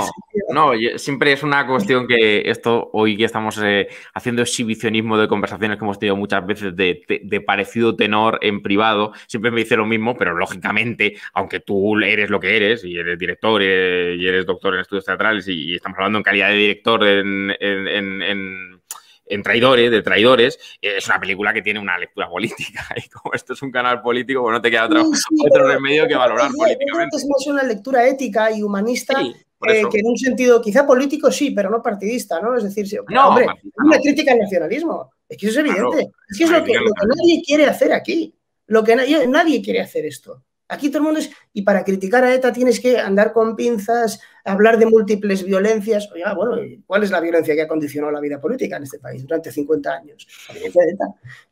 no, siempre es una cuestión que esto hoy que estamos eh, haciendo exhibicionismo de conversaciones que hemos tenido muchas veces de, parecido tenor en privado, siempre me dice lo mismo, pero lógicamente, aunque tú eres lo que eres, y eres director, eh, y eres, doctor en estudios teatrales, y, estamos hablando en calidad de director en, en, traidores, de traidores, es una película que tiene una lectura política. Y como esto es un canal político, pues no te queda otro, remedio que valorar políticamente. Es más una lectura ética y humanista eh, que en un sentido quizá político sí, pero no partidista, ¿no? Es decir, no, hombre, es una crítica al nacionalismo. Es que eso es evidente. es que es lo que, nadie quiere hacer aquí. Lo que nadie quiere hacer esto. Aquí todo el mundo es, y para criticar a ETA tienes que andar con pinzas, hablar de múltiples violencias. Oiga, ah, bueno, ¿cuál es la violencia que ha condicionado la vida política en este país durante 50 años?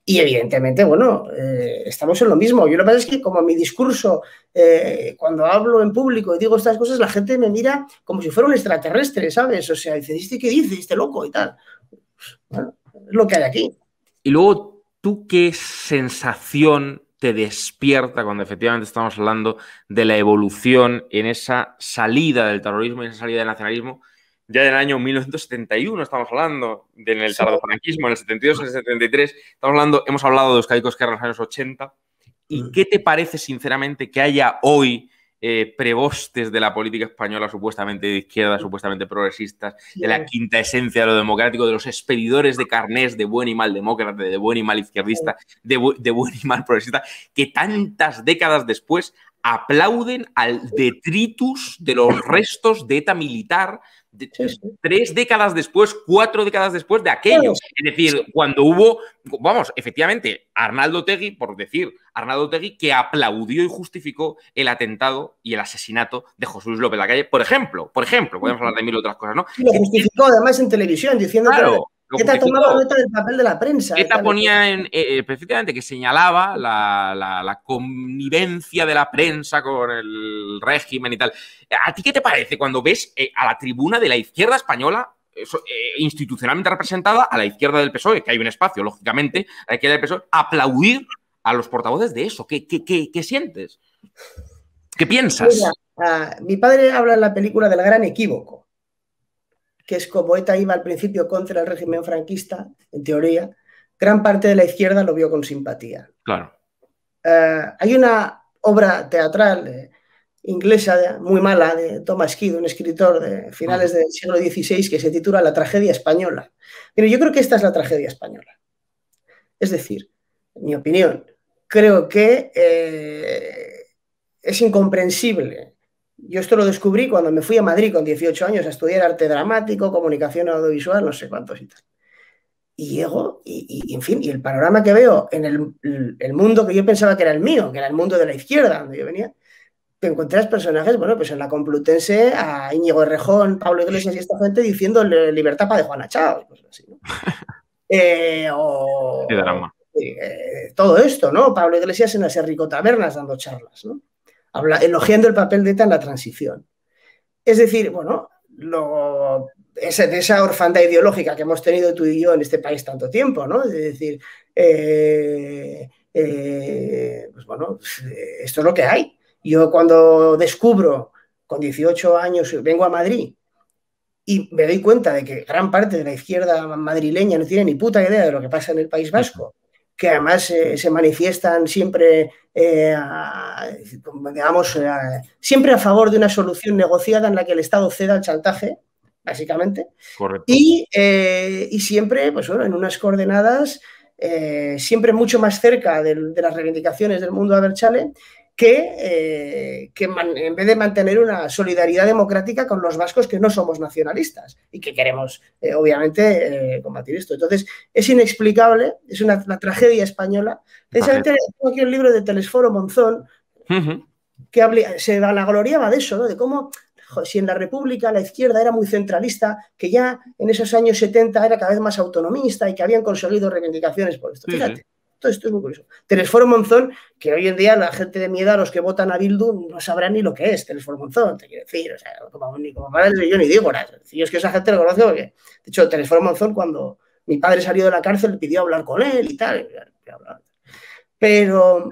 Y evidentemente, bueno, eh, estamos en lo mismo. Yo lo que pasa es que como mi discurso, eh, cuando hablo en público y digo estas cosas, la gente me mira como si fuera un extraterrestre, ¿sabes? O sea, dice, este qué dice? ¿Este loco? Y tal. Pues, bueno, es lo que hay aquí. Y luego, ¿tú qué sensación te despierta cuando efectivamente estamos hablando de la evolución en esa salida del terrorismo y esa salida del nacionalismo. Ya del año 1971 estamos hablando, del de, franquismo, en el 72, en el 73, estamos hablando, hemos hablado de los caicos que eran los años 80. ¿Y mm. qué te parece, sinceramente, que haya hoy eh, prebostes de la política española, supuestamente de izquierda, supuestamente progresistas, de la quinta esencia de lo democrático, de los expedidores de carnés de buen y mal demócrata, de buen y mal izquierdista, de, de buen y mal progresista, que tantas décadas después aplauden al detritus de los restos de ETA militar Tres décadas después, cuatro décadas después de aquello. Es decir, cuando hubo, vamos, efectivamente, Arnaldo Tegui, por decir, Arnaldo Tegui, que aplaudió y justificó el atentado y el asesinato de José Luis López de la calle, por ejemplo, por ejemplo, podemos hablar de mil otras cosas, ¿no? Y lo justificó además en televisión, diciendo que... ETA tomaba nota del papel de la prensa. ETA, ponía en, eh, eh, precisamente que señalaba la, la, connivencia de la prensa con el régimen y tal. ¿A ti qué te parece cuando ves eh, a la tribuna de la izquierda española institucionalmente representada a la izquierda del PSOE, que hay un espacio, lógicamente, a la izquierda del PSOE, aplaudir a los portavoces de eso? ¿Qué, sientes? ¿Qué piensas? Ah, mi padre habla en la película del gran equívoco que es como ETA iba al principio contra el régimen franquista, en teoría, gran parte de la izquierda lo vio con simpatía. Claro. Eh, hay una obra teatral eh, inglesa muy mala de Thomas Kidd, un escritor de finales del siglo XVI, que se titula La tragedia española. Pero yo creo que esta es la tragedia española. Es decir, en mi opinión, creo que eh, es incomprensible yo esto lo descubrí cuando me fui a Madrid con 18 años a estudiar arte dramático, comunicación audiovisual, no sé cuántos y tal. Y llego, y, en fin, y el panorama que veo en el, mundo que yo pensaba que era el mío, que era el mundo de la izquierda, donde yo venía, te encuentras personajes, bueno, pues en la Complutense, a Íñigo Errejón, Pablo Iglesias y esta gente diciendo libertad para de Juana Chao, eh, o, eh, todo esto, ¿no? Pablo Iglesias en las Rico Tabernas dando charlas, ¿no? elogiando el papel de ETA en la transición. Es decir, bueno, esa, de esa orfandad ideológica que hemos tenido tú y yo en este país tanto tiempo, ¿no? Es decir, eh, eh, pues bueno, esto es lo que hay. Yo cuando descubro con 18 años, vengo a Madrid y me doy cuenta de que gran parte de la izquierda madrileña no tiene ni puta idea de lo que pasa en el País Vasco que además eh, se manifiestan siempre, eh, eh, a, siempre a favor de una solución negociada en la que el Estado ceda al chantaje, básicamente. Y, siempre, pues bueno, en unas coordenadas siempre mucho más cerca de, las reivindicaciones del mundo Aberchale que, eh, en vez de mantener una solidaridad democrática con los vascos que no somos nacionalistas y que queremos, eh, obviamente, eh, combatir esto. Entonces, es inexplicable, es una, tragedia española. Precisamente tengo aquí un libro de Telesforo Monzón que habla, se va de eso, de cómo si en la República la izquierda era muy centralista, que ya en esos años 70 era cada vez más autonomista y que habían conseguido reivindicaciones por esto. Fíjate. Todo esto es muy curioso. Telesforo Monzón, que hoy en día la gente de mi edad, los que votan a Bildu, no sabrán ni lo que es Telesforo Monzón, te quiero decir. O sea, ni como padre, yo ni digo nada. Yo es que esa gente lo conoce porque, de hecho, Telesforo Monzón, cuando mi padre salió de la cárcel, pidió hablar con él y tal. Pero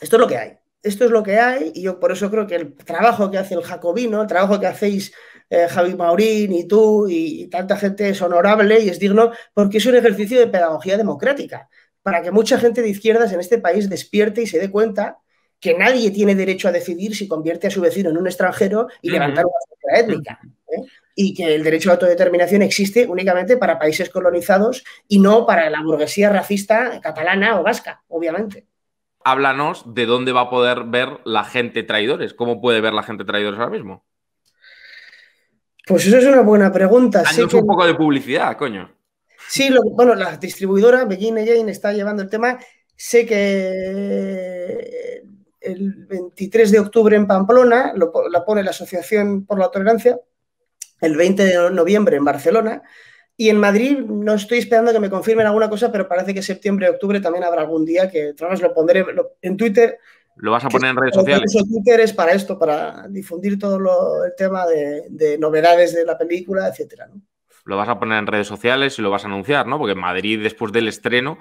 esto es lo que hay. Esto es lo que hay y yo por eso creo que el trabajo que hace el Jacobino, el trabajo que hacéis eh, Javi Maurín y tú y, tanta gente es honorable y es digno porque es un ejercicio de pedagogía democrática para que mucha gente de izquierdas en este país despierte y se dé cuenta que nadie tiene derecho a decidir si convierte a su vecino en un extranjero y levantar una frontera étnica. ¿eh? Y que el derecho a autodeterminación existe únicamente para países colonizados y no para la burguesía racista catalana o vasca, obviamente. Háblanos de dónde va a poder ver la gente traidores. ¿Cómo puede ver la gente traidores ahora mismo? Pues eso es una buena pregunta. un poco de publicidad, coño. Sí, bueno, la distribuidora Beijing Jane está llevando el tema. Sé que eh, el 23 de octubre en Pamplona la pone la Asociación por la Tolerancia, el 20 de noviembre en Barcelona. Y en Madrid no estoy esperando que me confirmen alguna cosa, pero parece que septiembre, octubre también habrá algún día que lo pondré en Twitter. ¿Lo vas a poner en redes sociales? Twitter es para esto, para difundir todo el tema de, de, novedades de la película, etcétera. ¿no? lo vas a poner en redes sociales y lo vas a anunciar, ¿no? Porque en Madrid, después del estreno,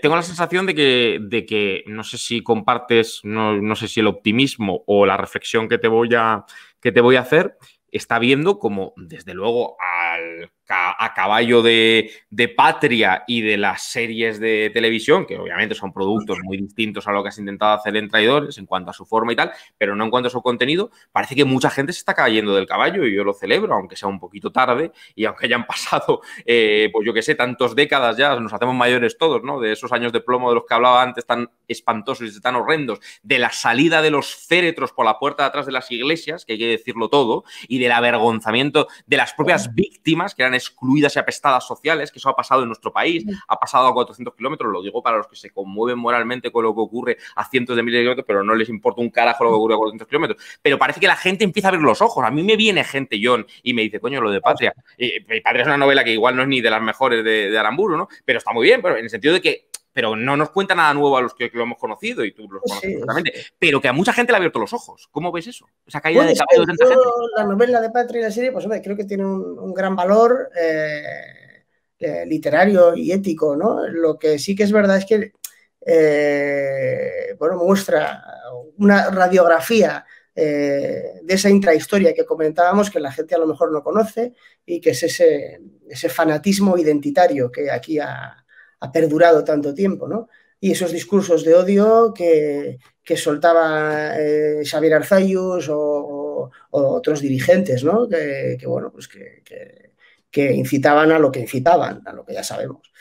tengo la sensación de que, de que, no sé si compartes, no, no, sé si el optimismo o la reflexión que te voy a, que te voy a hacer, está viendo como, desde luego, al a caballo de, Patria y de las series de televisión, que obviamente son productos muy distintos a lo que has intentado hacer en Traidores en cuanto a su forma y tal, pero no en cuanto a su contenido, parece que mucha gente se está cayendo del caballo y yo lo celebro, aunque sea un poquito tarde y aunque hayan pasado, eh, pues yo que sé, tantos décadas ya, nos hacemos mayores todos, ¿no? De esos años de plomo de los que hablaba antes tan espantosos y tan horrendos, de la salida de los féretros por la puerta de atrás de las iglesias, que hay que decirlo todo, y del avergonzamiento de las propias víctimas que eran excluidas y apestadas sociales, que eso ha pasado en nuestro país, ha pasado a 400 kilómetros, lo digo para los que se conmueven moralmente con lo que ocurre a cientos de miles de kilómetros, pero no les importa un carajo lo que ocurre a 400 kilómetros. Pero parece que la gente empieza a abrir los ojos. A mí me viene gente, John, y me dice, coño, lo de Patria. Patria es una novela que igual no es ni de las mejores de, de Aramburu, ¿no? Pero está muy bien, pero en el sentido de que pero no nos cuenta nada nuevo a los que lo hemos conocido y tú lo conoces sí, Pero que a mucha gente le ha abierto los ojos. ¿Cómo ves eso? Esa caída de La novela de Patria y la serie, pues hombre, creo que tiene un, gran valor eh, eh, literario y ético, ¿no? Lo que sí que es verdad es que, eh, bueno, muestra una radiografía de esa intrahistoria que comentábamos que la gente a lo mejor no conoce y que es ese, ese fanatismo identitario que aquí ha, ha perdurado tanto tiempo, ¿no? Y esos discursos de odio que, soltaba eh, Xavier Arzayus o, otros dirigentes, ¿no? Que, bueno, pues que, que, incitaban a lo que incitaban, a lo que ya sabemos.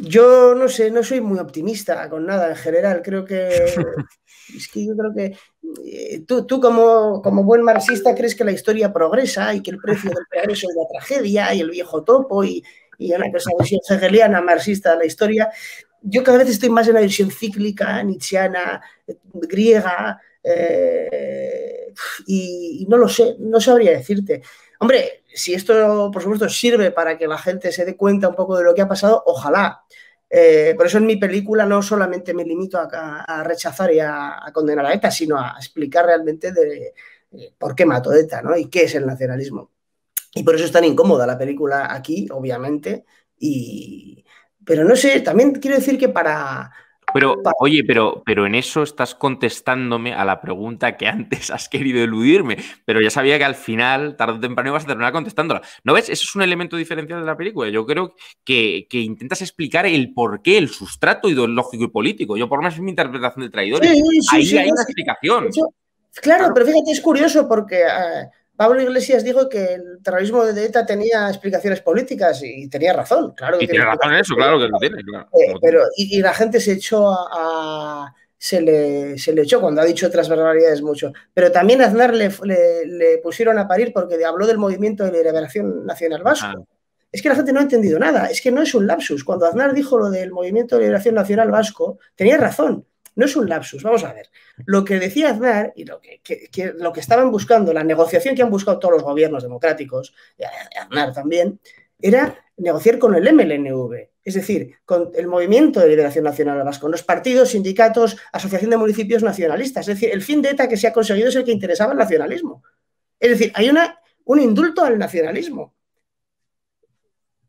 Yo no sé, no soy muy optimista con nada en general. Creo que es que yo creo que eh, tú, tú como, como, buen marxista crees que la historia progresa y que el precio del progreso es la tragedia y el viejo topo y, y en una visión hegeliana, marxista de la historia, yo cada vez estoy más en la visión cíclica, nietzscheana, griega, eh, y, no lo sé, no sabría decirte. Hombre, si esto, por supuesto, sirve para que la gente se dé cuenta un poco de lo que ha pasado, ojalá. Eh, por eso en mi película no solamente me limito a, rechazar y a, condenar a ETA, sino a explicar realmente de, eh, por qué mató ETA y qué es el nacionalismo. Y por eso es tan incómoda la película aquí, obviamente. Y... Pero no sé, también quiero decir que para... Pero, oye, pero, pero en eso estás contestándome a la pregunta que antes has querido eludirme, pero ya sabía que al final, tarde o temprano, ibas a terminar contestándola. ¿No ves? Eso es un elemento diferencial de la película. Yo creo que, intentas explicar el porqué, el sustrato ideológico y político. Yo, por más es mi interpretación de traidor. Ahí hay una explicación. Claro, pero fíjate, es curioso porque... Eh, Pablo Iglesias dijo que el terrorismo de ETA tenía explicaciones políticas y tenía razón, claro. Que tiene razón eso, claro que eh, tiene, pero, y, la gente se echó a, se le, se le, echó cuando ha dicho otras barbaridades mucho. Pero también a Aznar le, le, pusieron a parir porque habló del movimiento de liberación nacional vasco. Ah. Es que la gente no ha entendido nada, es que no es un lapsus. Cuando Aznar dijo lo del movimiento de liberación nacional vasco, tenía razón. No es un lapsus, vamos a ver. Lo que decía Aznar y lo que, lo que estaban buscando, la negociación que han buscado todos los gobiernos democráticos, eh, Aznar también, era negociar con el MLNV, es decir, con el Movimiento de Liberación Nacional Vasco, los partidos, sindicatos, Asociación de Municipios Nacionalistas. Es decir, el fin de ETA que se ha conseguido es el que interesaba al nacionalismo. Es decir, hay una, un indulto al nacionalismo.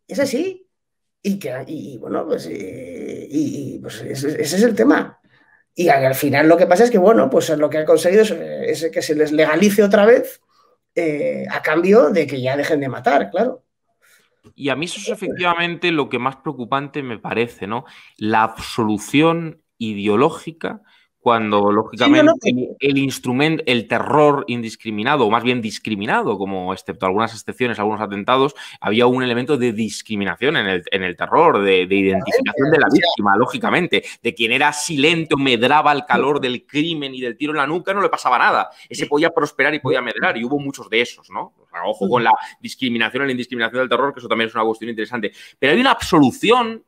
Es así. Y, que, bueno, pues, eh, y, pues, ese es el tema. Y al final lo que pasa es que, bueno, pues lo que han conseguido es, eh, que se les legalice otra vez eh, a cambio de que ya dejen de matar, claro. Y a mí eso es efectivamente lo que más preocupante me parece, ¿no? La absolución ideológica cuando lógicamente el instrumento, el terror indiscriminado, o más bien discriminado, como excepto algunas excepciones, algunos atentados, había un elemento de discriminación en el, terror, de, identificación de la víctima, lógicamente, de quien era silente o medraba al calor del crimen y del tiro en la nuca, no le pasaba nada. Ese podía prosperar y podía medrar, y hubo muchos de esos, ¿no? ojo con la discriminación la indiscriminación del terror, que eso también es una cuestión interesante. Pero hay una absolución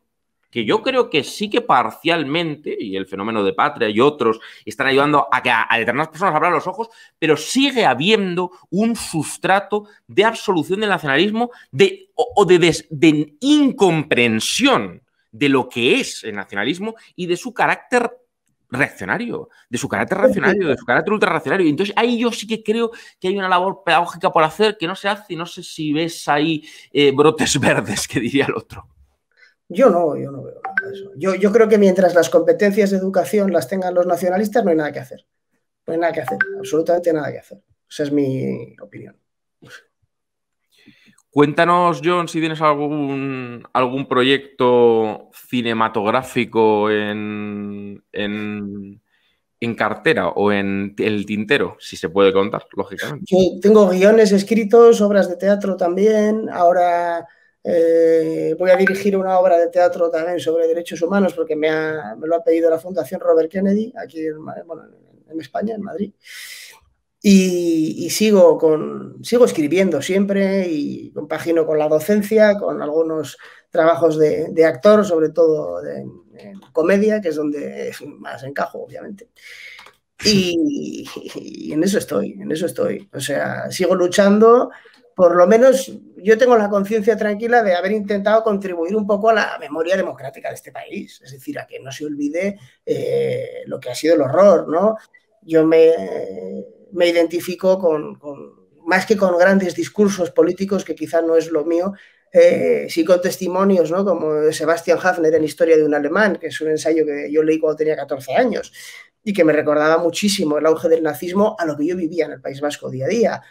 que yo creo que sí que parcialmente, y el fenómeno de Patria y otros, están ayudando a que a, determinadas personas abran los ojos, pero sigue habiendo un sustrato de absolución del nacionalismo de, o, de, incomprensión de lo que es el nacionalismo y de su carácter reaccionario, de su carácter reaccionario, de su carácter ultrarreaccionario. Entonces ahí yo sí que creo que hay una labor pedagógica por hacer que no se hace y no sé si ves ahí eh, brotes verdes, que diría el otro. Yo no, yo no veo nada de eso. Yo, creo que mientras las competencias de educación las tengan los nacionalistas, no hay nada que hacer. No hay nada que hacer, absolutamente nada que hacer. Esa es mi opinión. Cuéntanos, John, si tienes algún, algún proyecto cinematográfico en, en, cartera o en, el tintero, si se puede contar, lógicamente. tengo guiones escritos, obras de teatro también. Ahora eh, voy a dirigir una obra de teatro también sobre derechos humanos porque me, lo ha pedido la Fundación Robert Kennedy aquí en, España, en Madrid. Y, sigo, con, sigo escribiendo siempre y compagino con la docencia, con algunos trabajos de, actor, sobre todo de, comedia, que es donde más encajo, obviamente. Y, y, en eso estoy, en eso estoy. O sea, sigo luchando por lo menos yo tengo la conciencia tranquila de haber intentado contribuir un poco a la memoria democrática de este país, es decir, a que no se olvide eh, lo que ha sido el horror, ¿no? Yo me, me identifico con, más que con grandes discursos políticos, que quizá no es lo mío, eh, sí con testimonios, ¿no? Como Sebastián Hafner en Historia de un Alemán, que es un ensayo que yo leí cuando tenía 14 años y que me recordaba muchísimo el auge del nazismo a lo que yo vivía en el País Vasco día a día,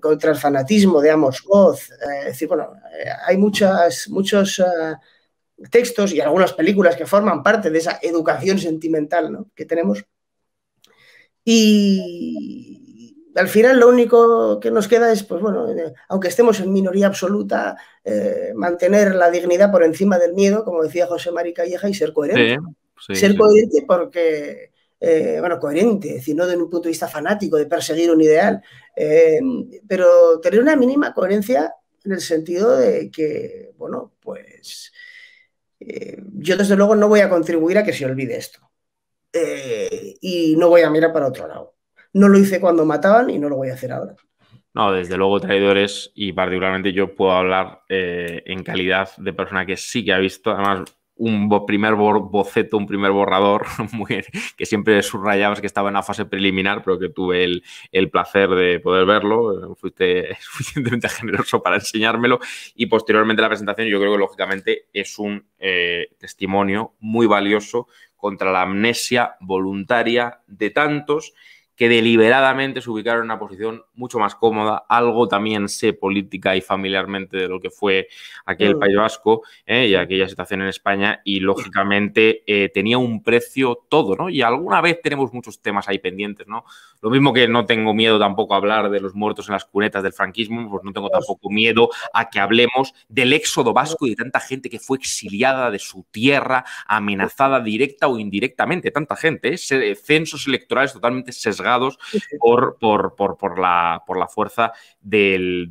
contra el fanatismo de Amos Goz, eh, decir, bueno, eh, hay muchas, muchos eh, textos y algunas películas que forman parte de esa educación sentimental que tenemos. Y al final lo único que nos queda es, pues bueno, aunque estemos en minoría absoluta, mantener la dignidad por encima del miedo, como decía José Mari Calleja, y ser coherente. ser coherente porque eh, bueno, coherente, es decir, no desde un punto de vista fanático de perseguir un ideal, eh, pero tener una mínima coherencia en el sentido de que, bueno, pues eh, yo desde luego no voy a contribuir a que se olvide esto y no voy a mirar para otro lado. No lo hice cuando mataban y no lo voy a hacer ahora. No, desde luego traidores y particularmente yo puedo hablar en calidad de persona que sí que ha visto, además un primer boceto, un primer borrador, que siempre subrayabas que estaba en la fase preliminar, pero que tuve el, placer de poder verlo. Fuiste suficientemente generoso para enseñármelo. Y posteriormente la presentación, yo creo que lógicamente es un eh, testimonio muy valioso contra la amnesia voluntaria de tantos que deliberadamente se ubicaron en una posición mucho más cómoda, algo también sé política y familiarmente de lo que fue aquel mm. País Vasco ¿eh? y aquella situación en España y lógicamente eh, tenía un precio todo, ¿no? Y alguna vez tenemos muchos temas ahí pendientes, ¿no? Lo mismo que no tengo miedo tampoco a hablar de los muertos en las cunetas del franquismo, pues no tengo tampoco miedo a que hablemos del éxodo vasco y de tanta gente que fue exiliada de su tierra, amenazada directa o indirectamente, tanta gente, ¿eh? censos electorales totalmente sesgados por, la, fuerza del,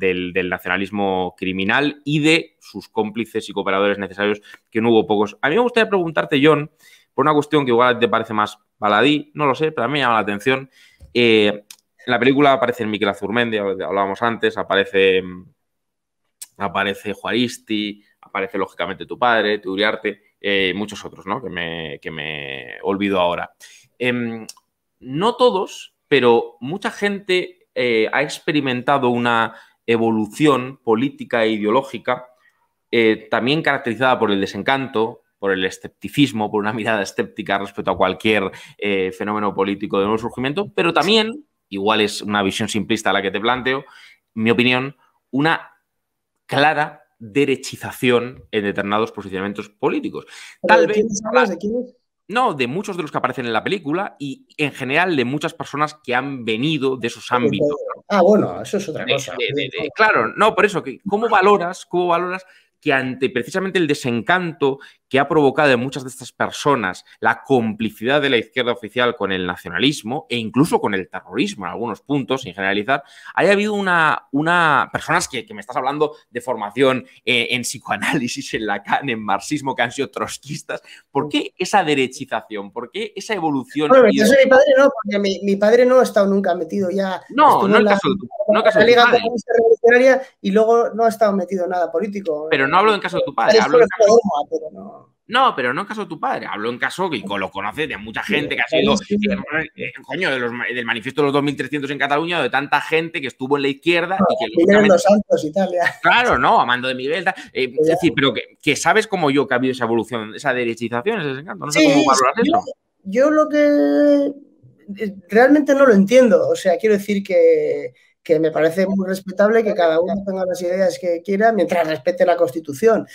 nacionalismo criminal y de sus cómplices y cooperadores necesarios, que no hubo pocos. A mí me gustaría preguntarte, John, por una cuestión que igual te parece más baladí, no lo sé, pero a mí me llama la atención. Eh, en la película aparece Miquel Azurmendi, hablábamos antes, aparece, aparece Juaristi, aparece lógicamente tu padre, tu Uriarte, eh, muchos otros, ¿no? Que me, que me olvido ahora. Eh, no todos, pero mucha gente eh, ha experimentado una evolución política e ideológica eh, también caracterizada por el desencanto, por el escepticismo, por una mirada escéptica respecto a cualquier eh, fenómeno político de nuevo surgimiento, pero también, igual es una visión simplista la que te planteo, en mi opinión, una clara derechización en determinados posicionamientos políticos. Tal ¿De no, de muchos de los que aparecen en la película y en general de muchas personas que han venido de esos ámbitos. Ah, bueno, eso es otra cosa. claro, no, por eso, ¿cómo valoras, cómo valoras que ante precisamente el desencanto, que ha provocado en muchas de estas personas la complicidad de la izquierda oficial con el nacionalismo e incluso con el terrorismo en algunos puntos, sin generalizar, haya habido una, una personas que, me estás hablando de formación eh, en psicoanálisis, en Lacan, en marxismo, que han sido trotskistas. ¿Por qué esa derechización? ¿Por qué esa evolución? No mi padre no, porque mi, padre no ha estado nunca metido ya. No, no el caso de tu, no caso de tu padre. y luego no ha estado metido en nada político. Pero no hablo en caso de tu padre, hablo en caso no. No, pero no en caso de tu padre. Hablo en caso que lo conoces de mucha gente que ha sido eh, coño, del manifiesto de los 2.300 en Cataluña, de tanta gente que estuvo en la izquierda. y que, los santos Italia. Claro, no, a mando de mi belta. Eh, es decir, pero que, que, sabes como yo que ha habido esa evolución, esa derechización, ese encanto. No sí, sé cómo yo, Yo lo que eh, realmente no lo entiendo. O sea, quiero decir que, que me parece muy respetable que cada uno tenga las ideas que quiera mientras respete la Constitución.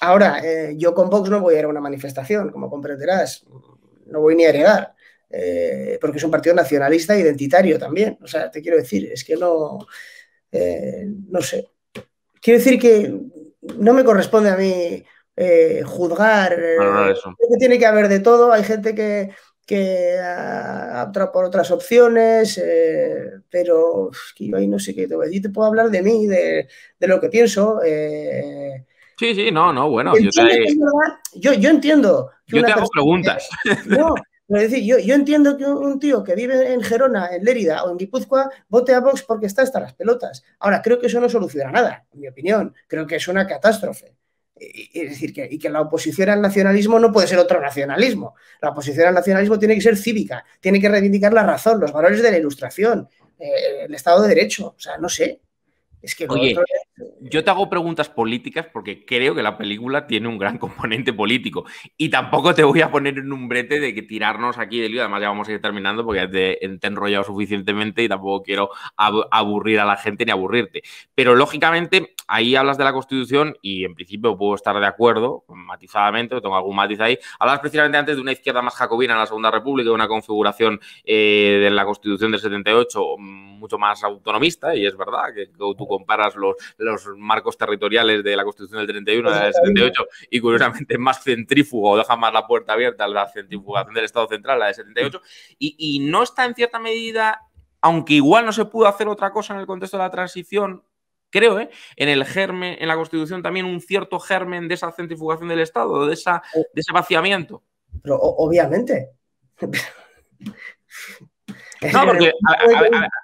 Ahora, eh, yo con Vox no voy a ir a una manifestación, como comprenderás, no voy ni a heredar, eh, porque es un partido nacionalista e identitario también. O sea, te quiero decir, es que no, eh, no sé. Quiero decir que no me corresponde a mí juzgar, que tiene que haber de todo, hay gente que, que opta por otras opciones, pero que yo ahí no sé qué te Te puedo hablar de mí, de, de lo que pienso, eh, Sí, sí, no, no, bueno. Yo, yo, entiendo. yo te hago preguntas. no, es decir, yo, entiendo que un tío que vive en Gerona, en Lérida o en Guipúzcoa vote a Vox porque está hasta las pelotas. Ahora, creo que eso no soluciona nada, en mi opinión. Creo que es una catástrofe. es decir, que, y que la oposición al nacionalismo no puede ser otro nacionalismo. La oposición al nacionalismo tiene que ser cívica, tiene que reivindicar la razón, los valores de la ilustración, eh, el Estado de Derecho. O sea, no sé. Es que yo te hago preguntas políticas porque creo que la película tiene un gran componente político y tampoco te voy a poner en un brete de que tirarnos aquí del lío, además ya vamos a ir terminando porque te, he enrollado suficientemente y tampoco quiero aburrir a la gente ni aburrirte. Pero lógicamente ahí hablas de la Constitución y en principio puedo estar de acuerdo, matizadamente, tengo algún matiz ahí. Hablas precisamente antes de una izquierda más jacobina en la Segunda República, de una configuración eh, de la Constitución del 78 mm, mucho más autonomista, y es verdad que, tú comparas los, marcos territoriales de la Constitución del 31 del 78 y curiosamente más centrífugo, deja más la puerta abierta a la centrifugación del Estado central, la de 78, y, y no está en cierta medida aunque igual no se pudo hacer otra cosa en el contexto de la transición, creo, ¿eh? en el germen, en la Constitución también un cierto germen de esa centrifugación del Estado, de, esa, ese vaciamiento. Pero obviamente. No, porque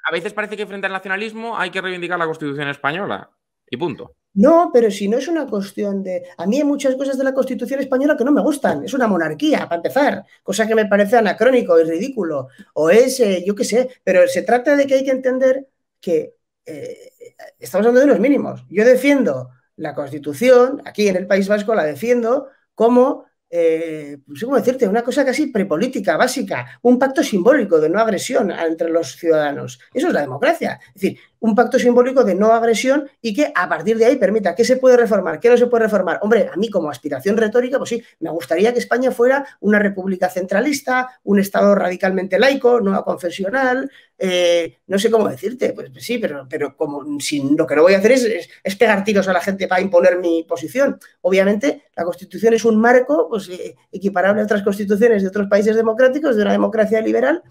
a, veces parece que frente al nacionalismo hay que reivindicar la Constitución española. Y punto. No, pero si no es una cuestión de... A mí hay muchas cosas de la Constitución española que no me gustan. Es una monarquía, para empezar. Cosa que me parece anacrónico y ridículo. O es, eh, yo qué sé, pero se trata de que hay que entender que eh, estamos hablando de los mínimos. Yo defiendo la Constitución, aquí en el País Vasco la defiendo como, eh, pues, decirte?, una cosa casi prepolítica, básica, un pacto simbólico de no agresión entre los ciudadanos. Eso es la democracia. Es decir, un pacto simbólico de no agresión y que a partir de ahí permita qué se puede reformar, qué no se puede reformar. Hombre, a mí como aspiración retórica, pues sí, me gustaría que España fuera una república centralista, un Estado radicalmente laico, no confesional, eh, no sé cómo decirte, pues, sí, pero, pero como lo que no voy a hacer es, es, pegar tiros a la gente para imponer mi posición. Obviamente, la Constitución es un marco pues, eh, equiparable a otras constituciones de otros países democráticos, de una democracia liberal,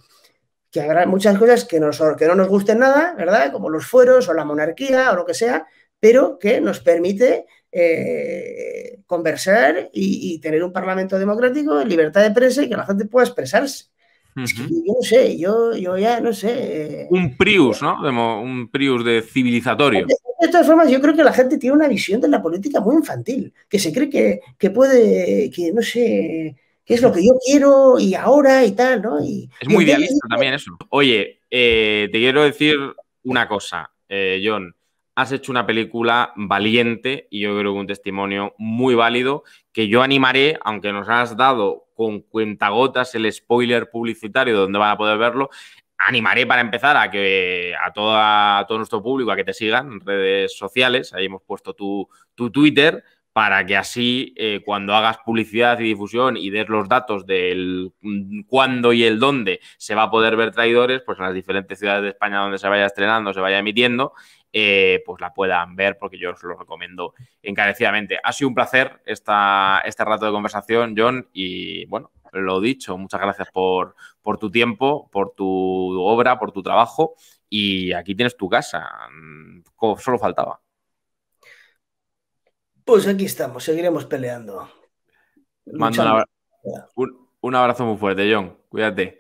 que habrá muchas cosas que, que no nos gusten nada, ¿verdad? Como los fueros o la monarquía o lo que sea, pero que nos permite eh, conversar y, y, tener un parlamento democrático, libertad de prensa y que la gente pueda expresarse. Es que yo no sé, yo, yo ya no sé. Eh, un Prius, ¿no? un Prius de civilizatorio. De, todas formas, yo creo que la gente tiene una visión de la política muy infantil, que se cree que, puede, que no sé, que es lo que yo quiero y ahora y tal, ¿no? es muy idealista también eso. Oye, eh, te quiero decir una cosa, eh, John. Has hecho una película valiente y yo creo que un testimonio muy válido que yo animaré, aunque nos has dado con cuentagotas el spoiler publicitario donde van a poder verlo. Animaré para empezar a que a, toda, todo nuestro público a que te sigan en redes sociales. Ahí hemos puesto tu, Twitter para que así eh, cuando hagas publicidad y difusión y des los datos del mm, cuándo y el dónde se va a poder ver traidores, pues en las diferentes ciudades de España donde se vaya estrenando, se vaya emitiendo, eh, pues la puedan ver porque yo os lo recomiendo encarecidamente. Ha sido un placer esta, este rato de conversación, John, y bueno, lo dicho, muchas gracias por, por tu tiempo, por tu obra, por tu trabajo y aquí tienes tu casa, solo faltaba. Pues aquí estamos, seguiremos peleando. un abrazo muy fuerte, John. Cuídate.